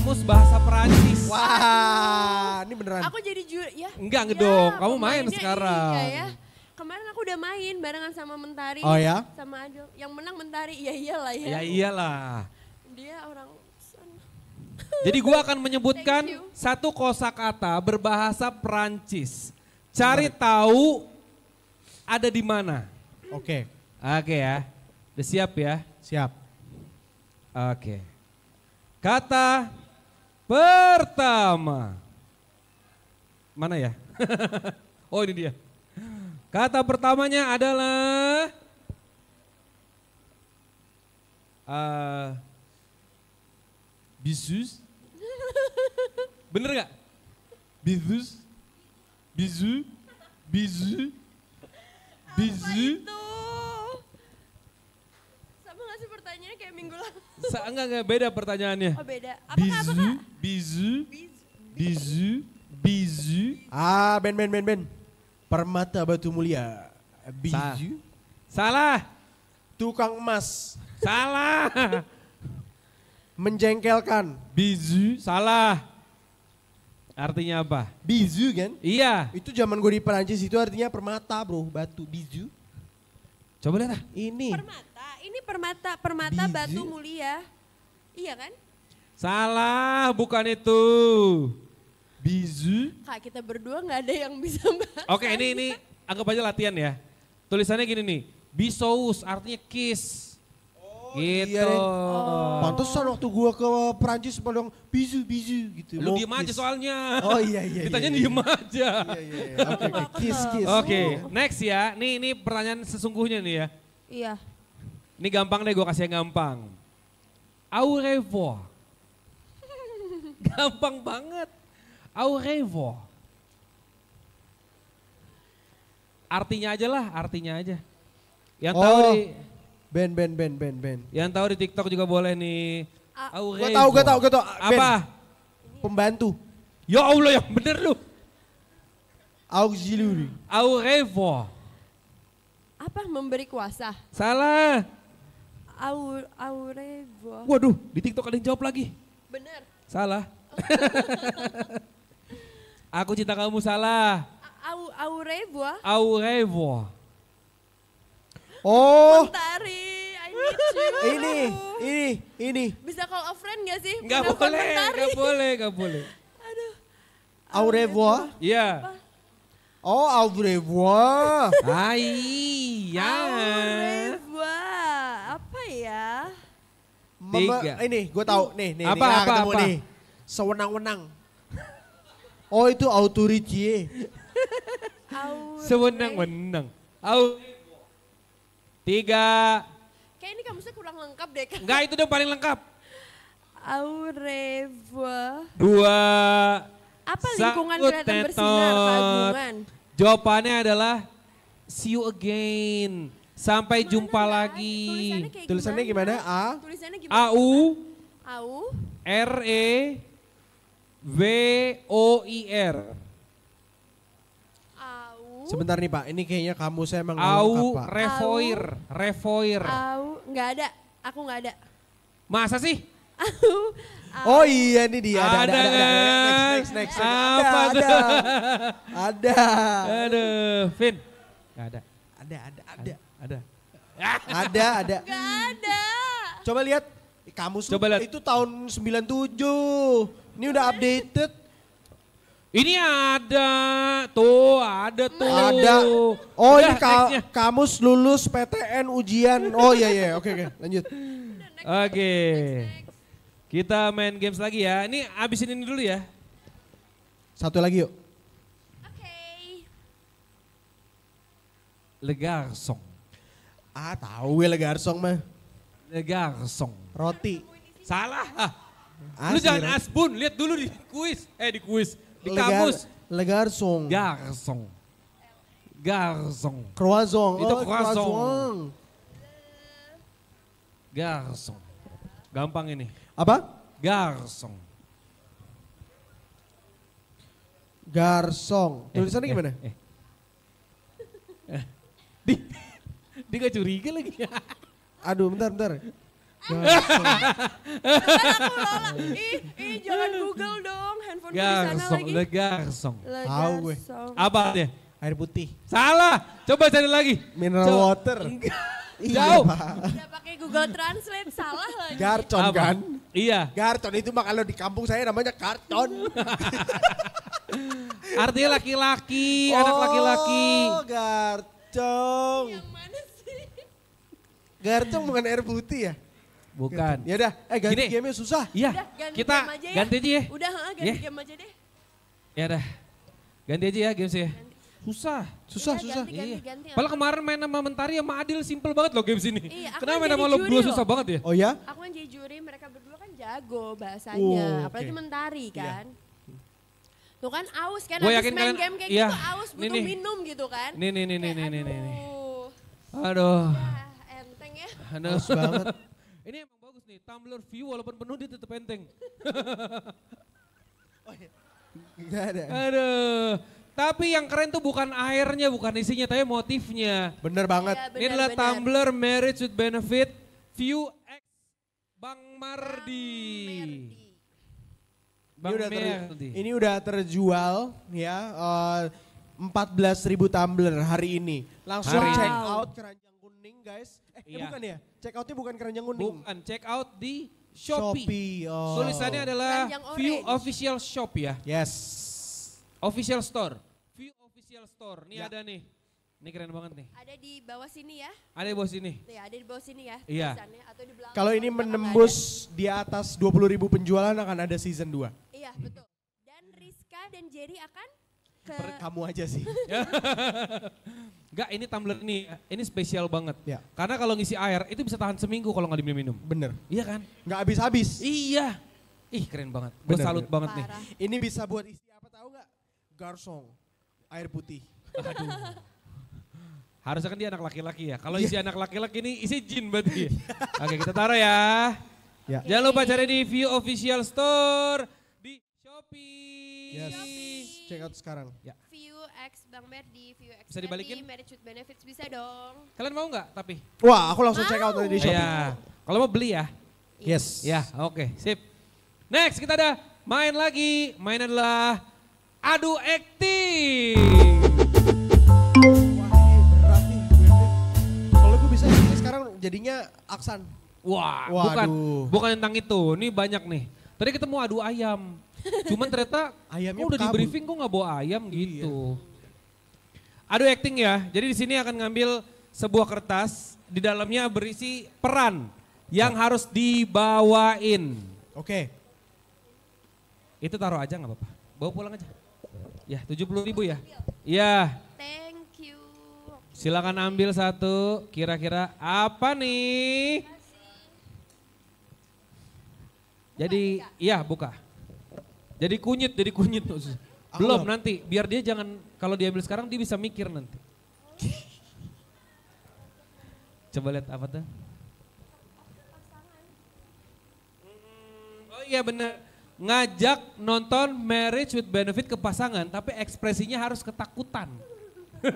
kamus bahasa Perancis. Wah, ini beneran. Aku jadi juri ya. Enggak, ya, dong. Iya, Kamu main sekarang. Ini, iya, ya. Kemarin aku udah main barengan sama Mentari. Oh ya? Sama Adol. Yang menang Mentari. iya iyalah ya. iya iyalah. Dia orang jadi gue akan <laughs> menyebutkan satu kosakata berbahasa Perancis. Cari tahu ada di mana. Oke. Okay. Oke okay ya. Udah siap ya? Siap. Oke. Okay. Kata pertama. Mana ya? <laughs> oh ini dia. Kata pertamanya adalah uh, eh, bisus. Bener gak? Bisus, bisu, bisu, bisu. Apa itu? Sama gak sih pertanyaannya kayak minggu lalu? Sa enggak, enggak, beda pertanyaannya. Oh beda. Apa bizu, apa Bizu, Bizu, bizu, bizu. Ah, ben, ben, ben, ben. Permata batu mulia. Biju. Salah. Tukang emas. Salah. Menjengkelkan. Bizu. Salah. Artinya apa? Bizu kan? Iya. Itu zaman gue di Perancis itu artinya permata bro. Batu bizu. Coba lihat ah. Ini. Permata ini permata permata Biji. batu mulia. Iya kan? Salah, bukan itu. Bizu. Kak, kita berdua nggak ada yang bisa Oke, ini ini anggap aja latihan ya. Tulisannya gini nih, bisous artinya kiss. Oh, iya gitu. Iya, oh. Pantesan waktu gua ke Prancis dong bizu bizu gitu. Lu diem aja soalnya. Oh iya iya. Ditanya iya iya, iya, iya. diem aja. iya. Oke, kiss kiss. Oke, okay, next ya. Nih ini pertanyaan sesungguhnya nih ya. Iya. Ini gampang deh gue kasih yang gampang. Au revoir. <laughs> Gampang banget. Au revoir. Artinya aja lah, artinya aja. Yang oh, tahu di Ben Ben Ben Ben Ben. Yang tahu di TikTok juga boleh nih. Au revoir. Gue tahu, gue tahu, gue tahu. Ben. Apa? Pembantu. Ya Allah ya bener lu. Auxiliary. Au revoir. Apa memberi kuasa? Salah. Aur, Waduh, di TikTok ada yang jawab lagi. Bener. Salah. <laughs> Aku cinta kamu salah. Au, Aurevoa. Aurevoa. Oh. Mentari, Ini, ini, ini. Bisa call a friend gak sih? Gak boleh, mentari. gak boleh, gak boleh. Aduh. Aurevoa? Iya. Oh, Aurevoa. Hai, ya. Aurevoa ya. Mem- Tiga. Ini gue tahu uh. nih nih. Apa nih, ah, apa apa? Nih. Sewenang-wenang. oh itu autoritie. Sewenang-wenang. Au. Tiga. Kayak ini kamusnya kurang lengkap deh. Enggak kan? itu dong paling lengkap. Aurevo. Dua. Apa lingkungan kelihatan bersinar, Pak jawabannya adalah see you again. Sampai jumpa ya? lagi. Tulisannya, gimana? A. Tulisannya gimana? A U. A U. R E W O I R. Sebentar nih Pak, ini kayaknya kamu saya emang Au apa? Revoir, Revoir. Au, nggak ada, aku nggak ada. Masa sih? Au, Oh iya ini dia. Ada, ada, ada, ada, ada. Kan? Next, next, next. next. Apa ada, ada. ada. Aduh, Vin. Gak ada. Ada, ada, ada. Ada. <laughs> ada, ada. Gak ada. Coba lihat kamu Coba lihat. itu tahun 97. Ini udah updated. Ini ada, tuh ada tuh. Ada. Oh udah, ini ka nextnya. kamus lulus PTN ujian. Oh iya iya, oke oke lanjut. Oke. Okay. Kita main games lagi ya. Ini abisin ini dulu ya. Satu lagi yuk. Le Garçon. Ah, tahu gue ya Le Garçon mah. Le Roti. Salah. Ah. Lu jangan asbun, lihat dulu di kuis. Eh di kuis, di Legar, kamus. Le Garçon. Garçon. Garçon. Croissant. Oh, Itu oh, croissant. croissant. Garçon. Gampang ini. Apa? Garçon. Garsong. Tulisannya eh, eh, gimana? Eh, di, <laughs> dia gak curiga lagi. <laughs> Aduh, bentar, bentar. Bentar Ih, ih, jangan Google dong. Handphone di sana lagi. Le Tahu gue. Apa dia? Air putih. Salah. Coba cari lagi. Mineral Coba. water. <laughs> Iya, Jauh. Udah pakai Google Translate salah lagi. Garcon Apa? kan? Iya. Garcon itu mah kalau di kampung saya namanya karton. Artinya laki-laki, oh, anak laki-laki. Oh, garcon. Gercong. Yang mana sih? Gercong bukan air putih ya? Bukan. Ya udah, eh ganti Gini. gamenya susah. Iya. kita ya. ganti aja ya. Udah, ha, ganti yeah. game aja deh. Ya udah. Ganti aja ya game sih. Ya. Susah, susah, ya, susah. Ganti, iya. ganti, iya. ganti, Padahal kemarin main sama Mentari sama Adil simple banget loh game sini. Iya, Kenapa main sama lo berdua susah banget ya? Oh ya? Aku yang jadi juri, mereka berdua kan jago bahasanya. Oh, okay. Apalagi Mentari iya. kan. Iya. Tuh kan aus kan, gua habis main kalian, game kayak iya, gitu aus, butuh nih, minum gitu kan. Nih, nih, nih, nih, nih, nih, nih. Aduh. Ya, enteng ya. Aduh. Aus banget. <laughs> Ini emang bagus nih, tumbler view walaupun penuh dia tetap enteng. <laughs> oh iya. ada. Aduh. Tapi yang keren tuh bukan airnya, bukan isinya, tapi motifnya. Bener banget. Ya, bener, Ini adalah bener. tumbler marriage with benefit view X Bang Mardi. Bang Mardi. Bang ini udah ter, ini udah terjual ya eh, belas 14.000 tumbler hari ini. Langsung hari check out keranjang kuning guys. Eh, iya. bukan ya? Check outnya bukan keranjang kuning. Bukan, check out di Shopee. Shopee oh. Tulisannya adalah View Official Shop ya. Yes. Official Store. View Official Store. Ini ya. ada nih. Ini keren banget nih. Ada di bawah sini ya. Ada di bawah sini. Ya, ada di bawah sini ya. Iya. Kalau ini menembus di atas ribu penjualan akan ada season 2. Iya, betul. Dan Rizka dan Jerry akan ke per kamu aja sih. Enggak, <laughs> ini tumbler ini ini spesial banget. Ya. Karena kalau ngisi air itu bisa tahan seminggu kalau nggak diminum-minum. Bener. Iya kan? Nggak habis-habis. Iya. Ih keren banget. Gue salut bener. banget Parah. nih. Ini bisa buat isi apa tahu nggak? Garsong, air putih. Aduh. <laughs> Harusnya kan dia anak laki-laki ya. Kalau yeah. isi anak laki-laki ini isi jin berarti. <laughs> Oke kita taruh ya. Yeah. Jangan lupa cari di View Official Store. Shopee. Yes. Shopee. Check out sekarang. Ya. View X Bang Merdi, View X Bisa dibalikin? Marriage with Benefits bisa dong. Kalian mau nggak tapi? Wah, aku langsung mau. check out dari Shopee. Ya. Kalau mau beli ya. Yes. Ya, oke, okay, sip. Next kita ada main lagi. Main adalah adu acting. Wah, ini Kalau bisa sekarang jadinya aksan. Wah, Waduh. bukan bukan tentang itu. Ini banyak nih. Tadi ketemu adu ayam. Cuman ternyata ayamnya udah kabur. di briefing kok nggak bawa ayam iya. gitu. Aduh acting ya. Jadi di sini akan ngambil sebuah kertas di dalamnya berisi peran yang oh. harus dibawain. Oke. Okay. Itu taruh aja nggak apa-apa. Bawa pulang aja. Ya, tujuh puluh ribu ya. Iya. Thank you. Silakan ambil satu. Kira-kira apa nih? Buka, Jadi, iya buka. Jadi kunyit, jadi kunyit. Belum nanti, biar dia jangan, kalau diambil sekarang dia bisa mikir nanti. <laughs> Coba lihat apa tuh? Oh iya bener. Ngajak nonton Marriage with Benefit ke pasangan, tapi ekspresinya harus ketakutan. <laughs>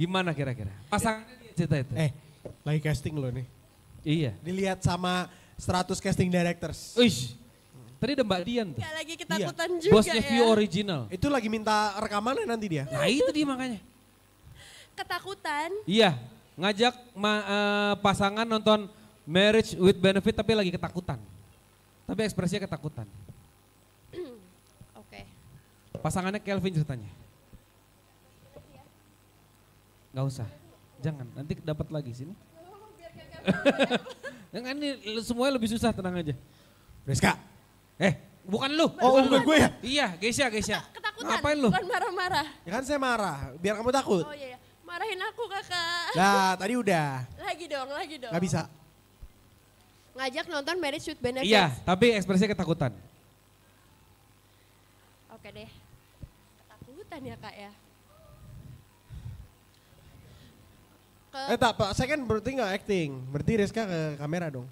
Gimana kira-kira? Pasangan? cerita itu. Eh, lagi casting lo nih. Iya. Dilihat sama 100 casting directors. Uish. Tadi ada Mbak Dian tuh. Gak lagi ketakutan iya. juga Bosnya ya. View original. Itu lagi minta rekamannya nanti dia. Nah itu dia makanya. Ketakutan. Iya. Ngajak ma uh, pasangan nonton Marriage with Benefit tapi lagi ketakutan. Tapi ekspresinya ketakutan. <clears throat> Oke. Okay. Pasangannya Kelvin ceritanya. Gak usah. Jangan, nanti dapat lagi sini. Yang <laughs> ini semuanya lebih susah, tenang aja. Reska, Eh, bukan lu. Oh, bukan, bukan gue ya? Iya, Geisha, Geisha. Ketakutan, Ngapain lu? bukan marah-marah. Ya kan saya marah, biar kamu takut. Oh iya, iya. marahin aku kakak. Nah, tadi udah. Lagi dong, lagi dong. Gak bisa. Ngajak nonton Marriage with Benefits. Iya, tapi ekspresinya ketakutan. Oke deh. Ketakutan ya kak ya. ke Eh tak, Pak, saya kan berarti nggak acting. Berarti Rizka ke kamera dong.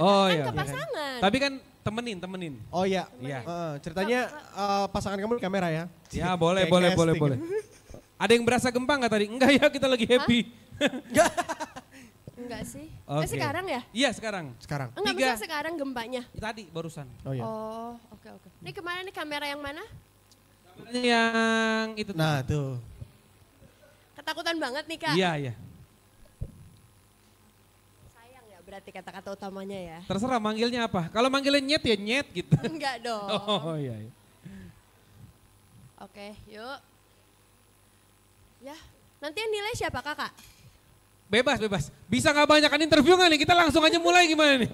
oh kan iya. ke iya. pasangan. Tapi kan temenin, temenin. Oh iya. Iya. ceritanya eh, pasangan kamu di kamera ya. Ya, boleh, boleh, boleh, boleh. <laughs> Ada yang berasa gempa gak tadi? Enggak ya, kita lagi happy. Enggak <laughs> sih. Okay. Eh sekarang ya? Iya sekarang. Sekarang. Enggak Tiga. sekarang gempanya. Tadi barusan. Oh iya. Oh oke okay, oke. Okay. Ini kemana nih kamera yang mana? Kameranya yang itu. Nah tuh. Ketakutan banget nih kak. Iya iya berarti kata-kata utamanya ya. Terserah manggilnya apa. Kalau manggilnya nyet ya nyet gitu. Enggak <laughs> dong. Oh iya. iya. Oke yuk. Ya nanti yang nilai siapa kakak? Bebas bebas. Bisa nggak banyakkan interview nggak nih? Kita langsung aja mulai gimana nih?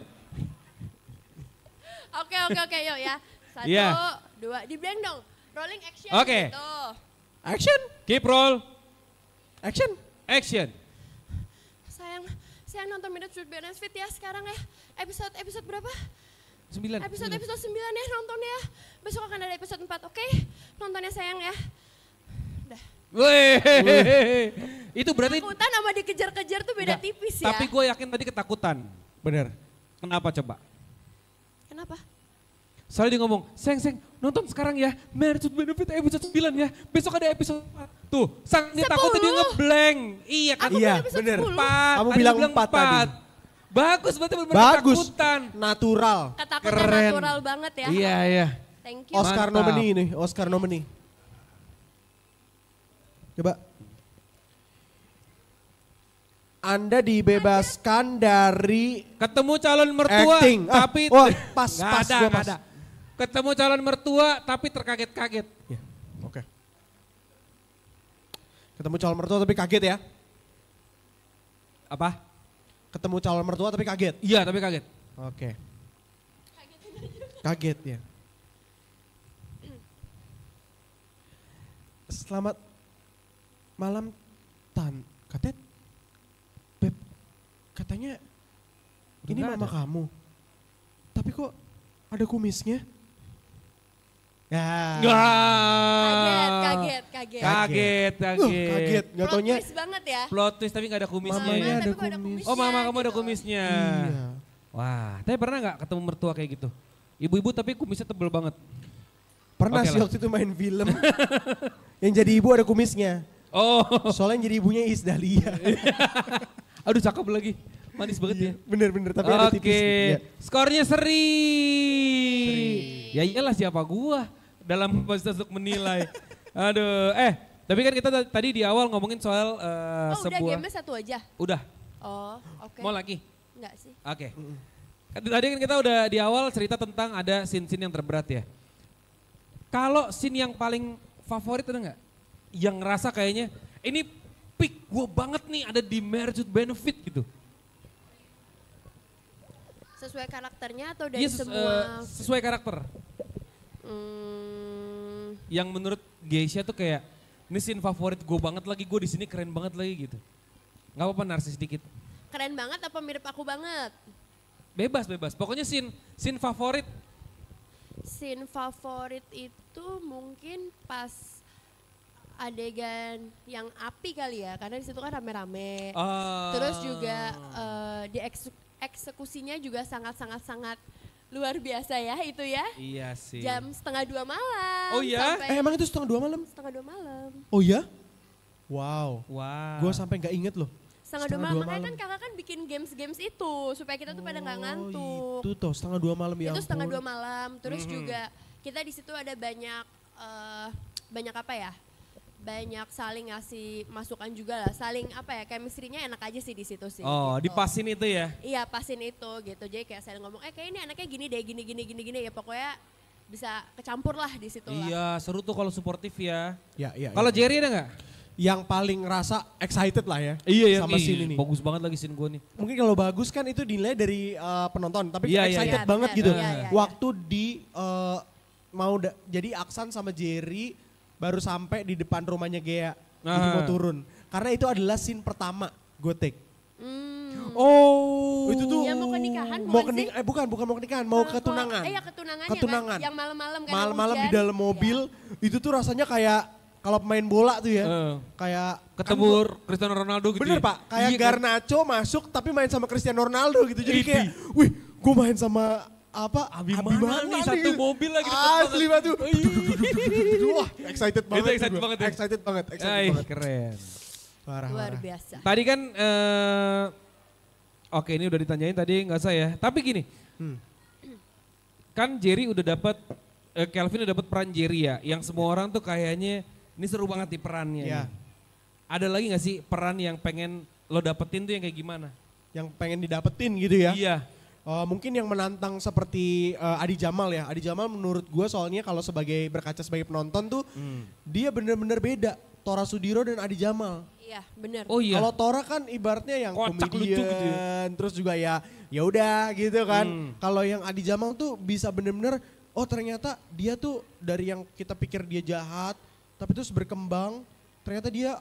<laughs> Oke oke oke yuk ya. Satu, yeah. dua, di blend dong. Rolling action. Oke. Okay. Gitu. Action. Keep roll. Action. Action. Saya nonton Minute with Balance Fit ya sekarang ya. Episode episode berapa? 9. Episode episode 9 ya nonton ya. Besok akan ada episode 4, oke? Okay? Nontonnya sayang ya. Udah. Wih. Itu berarti ketakutan sama dikejar-kejar tuh beda enggak, tipis ya. Tapi gue yakin tadi ketakutan. Bener. Kenapa coba? Kenapa? Soalnya dia ngomong, "Seng, seng, nonton sekarang ya. Marriage Benefit episode 9 ya. Besok ada episode 4." Tuh, sang dia takut dia ngeblank. Iya kan? Aku iya, bener. Empat. Kamu bilang, empat, empat tadi. Bagus berarti benar Bagus. ketakutan. Natural. Ketakutan Keren. natural banget ya. Iya, iya. Thank you. Oscar nomini nominee ini, Oscar nominee. Coba. Anda dibebaskan dari ketemu calon mertua acting. Ah, tapi ah, oh, pas pas, ada, pas. Ada. Ketemu calon mertua tapi terkaget-kaget. Ya. Oke. Okay. Ketemu calon mertua tapi kaget ya? Apa? Ketemu calon mertua tapi kaget? Iya tapi kaget. Oke. Okay. Kaget ya. Selamat malam Tan. Katet? Beb, katanya Benar ini mama ada. kamu. Tapi kok ada kumisnya? Ya. Kaget, kaget, kaget. Kaget, kaget. Uh, kaget, Plot twist banget ya. Plot twist tapi gak ada kumisnya. Mamanya ada kumis. ada kumis. Oh mama kamu ada gitu. kumisnya. Iya. Wah, tapi pernah gak ketemu mertua kayak gitu? Ibu-ibu tapi kumisnya tebel banget. Pernah okay sih waktu itu main film. <laughs> yang jadi ibu ada kumisnya. Oh. Soalnya yang jadi ibunya Is Dahlia. <laughs> Aduh cakep lagi. Manis banget ya. Iya, Bener-bener tapi okay. ada tipis. Oke. Ya. Skornya seri. seri. Ya iyalah siapa gua dalam kapasitas untuk menilai. Aduh, eh tapi kan kita tadi di awal ngomongin soal uh, eh, oh, sebuah... Oh udah gamenya satu aja? Udah. Oh oke. Okay. Mau lagi? Enggak sih. Oke. Okay. Tadi kan kita udah di awal cerita tentang ada scene-scene yang terberat ya. Kalau scene yang paling favorit ada nggak? Yang ngerasa kayaknya ini peak gue banget nih ada di marriage benefit gitu. Sesuai karakternya atau iya, dari yes, semua? Uh, sesuai karakter. Hmm. Yang menurut Geisha tuh kayak ini scene favorit gue banget lagi, gue di sini keren banget lagi gitu. Gak apa-apa narsis dikit. Keren banget apa mirip aku banget? Bebas, bebas. Pokoknya scene, scene favorit. Scene favorit itu mungkin pas adegan yang api kali ya, karena disitu kan rame-rame. Uh. Terus juga uh, di eksekusinya juga sangat-sangat -sangat Luar biasa ya itu ya. Iya sih. Jam setengah dua malam. Oh iya? Sampai... Eh, emang itu setengah dua malam? Setengah dua malam. Oh iya? Wow. Wow. Gue sampai nggak inget loh. Setengah, setengah dua malam. Makanya kan kakak kan bikin games-games itu supaya kita tuh oh, pada gak ngantuk. Itu tuh setengah dua malam ya. Itu setengah dua malam. Terus -hmm. juga kita di situ ada banyak uh, banyak apa ya? banyak saling ngasih masukan juga lah, saling apa ya, chemistry-nya enak aja sih di situ sih. Oh, gitu. dipasin itu ya? Iya, pasin itu gitu. Jadi kayak saya ngomong, eh kayak ini anaknya gini deh, gini gini gini gini ya pokoknya bisa kecampur lah di situ Iya, seru tuh kalau suportif ya. Iya, iya. Kalau iya. Jerry ada nggak? Yang paling rasa excited lah ya. Iya, iya. Sama iya, scene ini. Bagus banget lagi scene gue nih. Mungkin kalau bagus kan itu dinilai dari uh, penonton, tapi iya, iya, excited iya, banget iya, gitu. Iya, iya, iya. Waktu di uh, mau jadi Aksan sama Jerry baru sampai di depan rumahnya Gea. Nah. Jadi mau turun. Karena itu adalah scene pertama gue take. Hmm. Oh. Itu tuh. Ya mau ke nikahan bukan mau ke Eh bukan, bukan mau ke nikahan, mau ke tunangan. Eh ya ke tunangan. Kan? Yang malam-malam kan Malam-malam di dalam mobil, ya. itu tuh rasanya kayak kalau pemain bola tuh ya, uh, kayak ketemu kan, Cristiano Ronaldo gitu. Bener ya? pak, kayak iya, kan? Garnacho kan? masuk tapi main sama Cristiano Ronaldo gitu. Jadi kayak, wih, gue main sama apa Abimana, Abimana nih satu mobil lagi asli batu wah excited banget ya, itu ya. excited banget excited banget excited banget keren parah, luar biasa tadi kan uh, oke ini udah ditanyain tadi nggak saya tapi gini hmm. kan Jerry udah dapat uh, eh, Kelvin udah dapat peran Jerry ya yang semua ya. orang tuh kayaknya ini seru banget di perannya ya. ada lagi nggak sih peran yang pengen lo dapetin tuh yang kayak gimana yang pengen didapetin gitu ya iya Eh, mungkin yang menantang seperti uh, Adi Jamal ya. Adi Jamal menurut gue soalnya kalau sebagai berkaca sebagai penonton tuh hmm. dia bener-bener beda. Tora Sudiro dan Adi Jamal. Iya, benar. Oh iya. Kalau Tora kan ibaratnya yang Kocak komedian, lucu gitu. Ya. terus juga ya ya udah gitu kan. Hmm. Kalau yang Adi Jamal tuh bisa bener-bener oh ternyata dia tuh dari yang kita pikir dia jahat tapi terus berkembang ternyata dia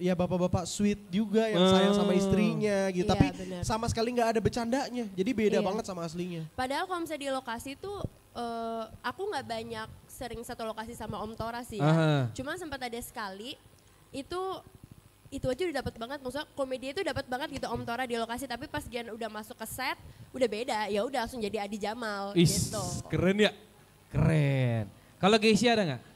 ya bapak-bapak sweet juga yang hmm. sayang sama istrinya gitu. Iya, Tapi bener. sama sekali nggak ada bercandanya. Jadi beda iya. banget sama aslinya. Padahal kalau misalnya di lokasi tuh eh, uh, aku nggak banyak sering satu lokasi sama Om Tora sih. Ya. Cuma sempat ada sekali itu itu aja udah dapat banget maksudnya komedi itu dapat banget gitu Om Tora di lokasi tapi pas Gian udah masuk ke set udah beda ya udah langsung jadi Adi Jamal Is, gitu. Keren ya. Keren. Kalau Geisha ada nggak?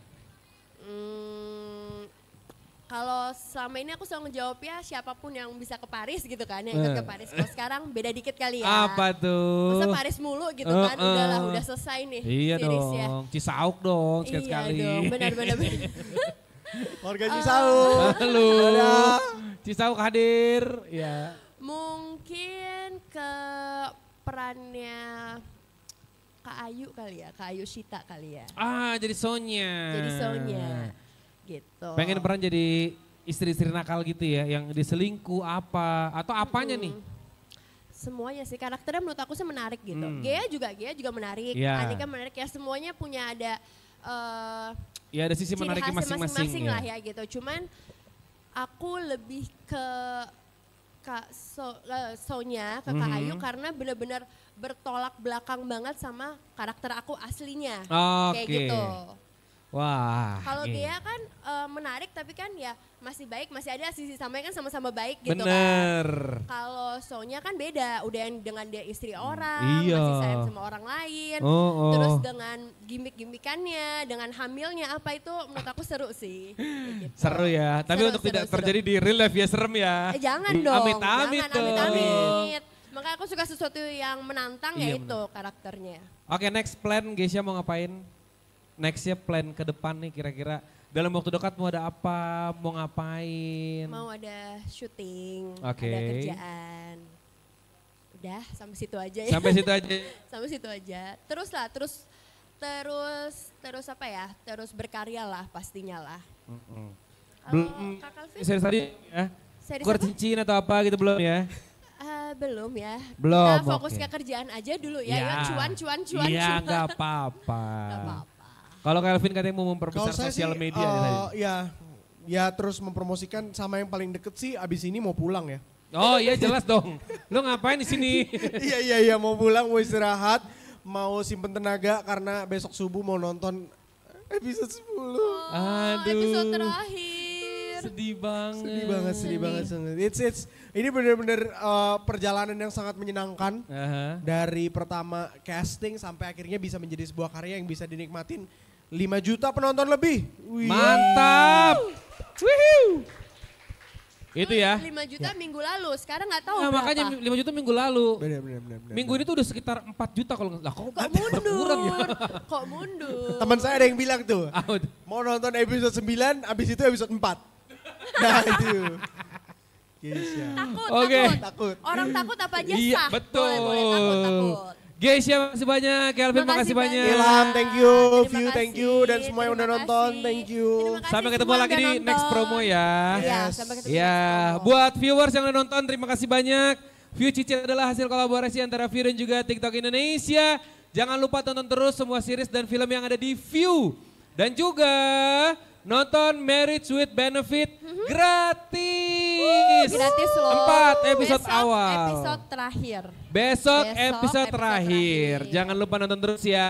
kalau selama ini aku selalu ngejawab ya siapapun yang bisa ke Paris gitu kan yang ikut ke eh. Paris. Kalau sekarang beda dikit kali ya. Apa tuh? Masa Paris mulu gitu uh, kan uh, udahlah udah selesai nih. Iya ya. dong. Ya. Cisauk dong sekali Iya dong benar-benar. <laughs> Warga eh, Cisauk. Halo. Cisauk hadir. Ya. Mungkin ke perannya Kak Ayu kali ya, Kak Ayu Sita kali ya. Ah, jadi Sonya. Jadi Sonya. Gitu. Pengen pernah jadi istri-istri nakal gitu ya, yang diselingkuh apa, atau apanya hmm. nih? Semuanya sih, karakternya menurut aku sih menarik gitu. Hmm. Gea juga, Gea juga menarik, ya. Anika menarik ya, semuanya punya ada... Uh, ya ada sisi menariknya masing-masing. Ya. lah ya. gitu, cuman aku lebih ke Kak so, uh, Sonya, ke Kak mm -hmm. Ayu karena benar-benar bertolak belakang banget sama karakter aku aslinya. Oh, kayak gitu. Wah. Kalau iya. dia kan e, menarik tapi kan ya masih baik, masih ada sisi samanya kan sama-sama baik gitu kan. Bener. kan. Kalau Sonya kan beda, udah yang dengan dia istri hmm, orang, iya. masih sayang sama orang lain. Oh, oh. Terus dengan gimmick-gimmickannya, dengan hamilnya apa itu menurut aku seru sih. <laughs> Gitu. Seru ya, tapi seru, untuk seru, tidak seru. terjadi di real life ya serem ya. Eh, jangan dong, amit-amit jangan amit-amit. Makanya aku suka sesuatu yang menantang iya, yaitu menantang. karakternya. Oke okay, next plan Gesia mau ngapain? nextnya plan ke depan nih kira-kira dalam waktu dekat mau ada apa, mau ngapain? Mau ada syuting, okay. ada kerjaan. Udah sampai situ aja ya. Sampai situ aja. <laughs> sampai situ aja. Terus lah, terus terus terus apa ya? Terus berkarya lah pastinya lah. Belum mm, series tadi ya? kurang cincin atau apa gitu belum ya? Ah, belum ya. Belum. fokus ke kerjaan aja dulu ya. ya. Cuan, cuan, cuan. Iya, Nggak apa-apa. <laughs> Kalau Kelvin katanya mau memperbesar sosial sih, media uh, ya, eh, tadi. Ya. ya, ya terus mempromosikan sama yang paling deket sih abis ini mau pulang ya. Oh iya jelas dong. Lo ngapain di sini? <laughs> iya iya iya mau pulang mau istirahat mau simpen tenaga karena besok subuh mau nonton episode 10. Oh, Aduh. Episode terakhir. Sedih banget. Sedih banget, sedih, sedih. banget. It's it's ini benar-benar uh, eh, perjalanan yang sangat menyenangkan. Uh -huh. Dari pertama casting sampai akhirnya bisa menjadi sebuah karya yang bisa dinikmatin 5 juta penonton lebih. Wih. Mantap. Wih. Itu ya. 5 juta ya. minggu lalu, sekarang gak tahu nah, berapa. makanya 5 juta minggu lalu. Benar, benar, benar, benar. Minggu ini tuh udah sekitar 4 juta kalau enggak. Lah kok, kok mundur? Ya? <laughs> Kok mundur? Teman saya ada yang bilang tuh, Oh. mau nonton episode 9, habis itu episode 4. <laughs> Nah itu. Yes, ya. Iya. Takut, okay. takut. Orang takut apa aja iya, Betul. Boleh, boleh, takut, takut. Guys, Geisha ya, makasih banyak, Kelvin makasih, makasih banyak. Ilham thank you, Terima View thank you dan semua yang udah nonton thank you. Sampai ketemu lagi di nonton. next promo ya. Iya, yes. sampai ketemu. Ya, buat viewers yang udah nonton terima kasih banyak. View Cici adalah hasil kolaborasi antara View dan juga TikTok Indonesia. Jangan lupa tonton terus semua series dan film yang ada di View. Dan juga nonton Marriage with Benefit mm-hmm. gratis. Uh, gratis loh. Empat episode Besok awal. episode terakhir. Besok, Besok episode, episode terakhir. Jangan lupa nonton terus ya.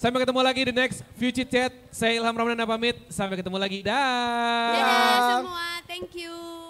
Sampai ketemu lagi di next Future Chat. Saya Ilham Ramdan pamit. Sampai ketemu lagi. Dah. Dadah semua. Thank you.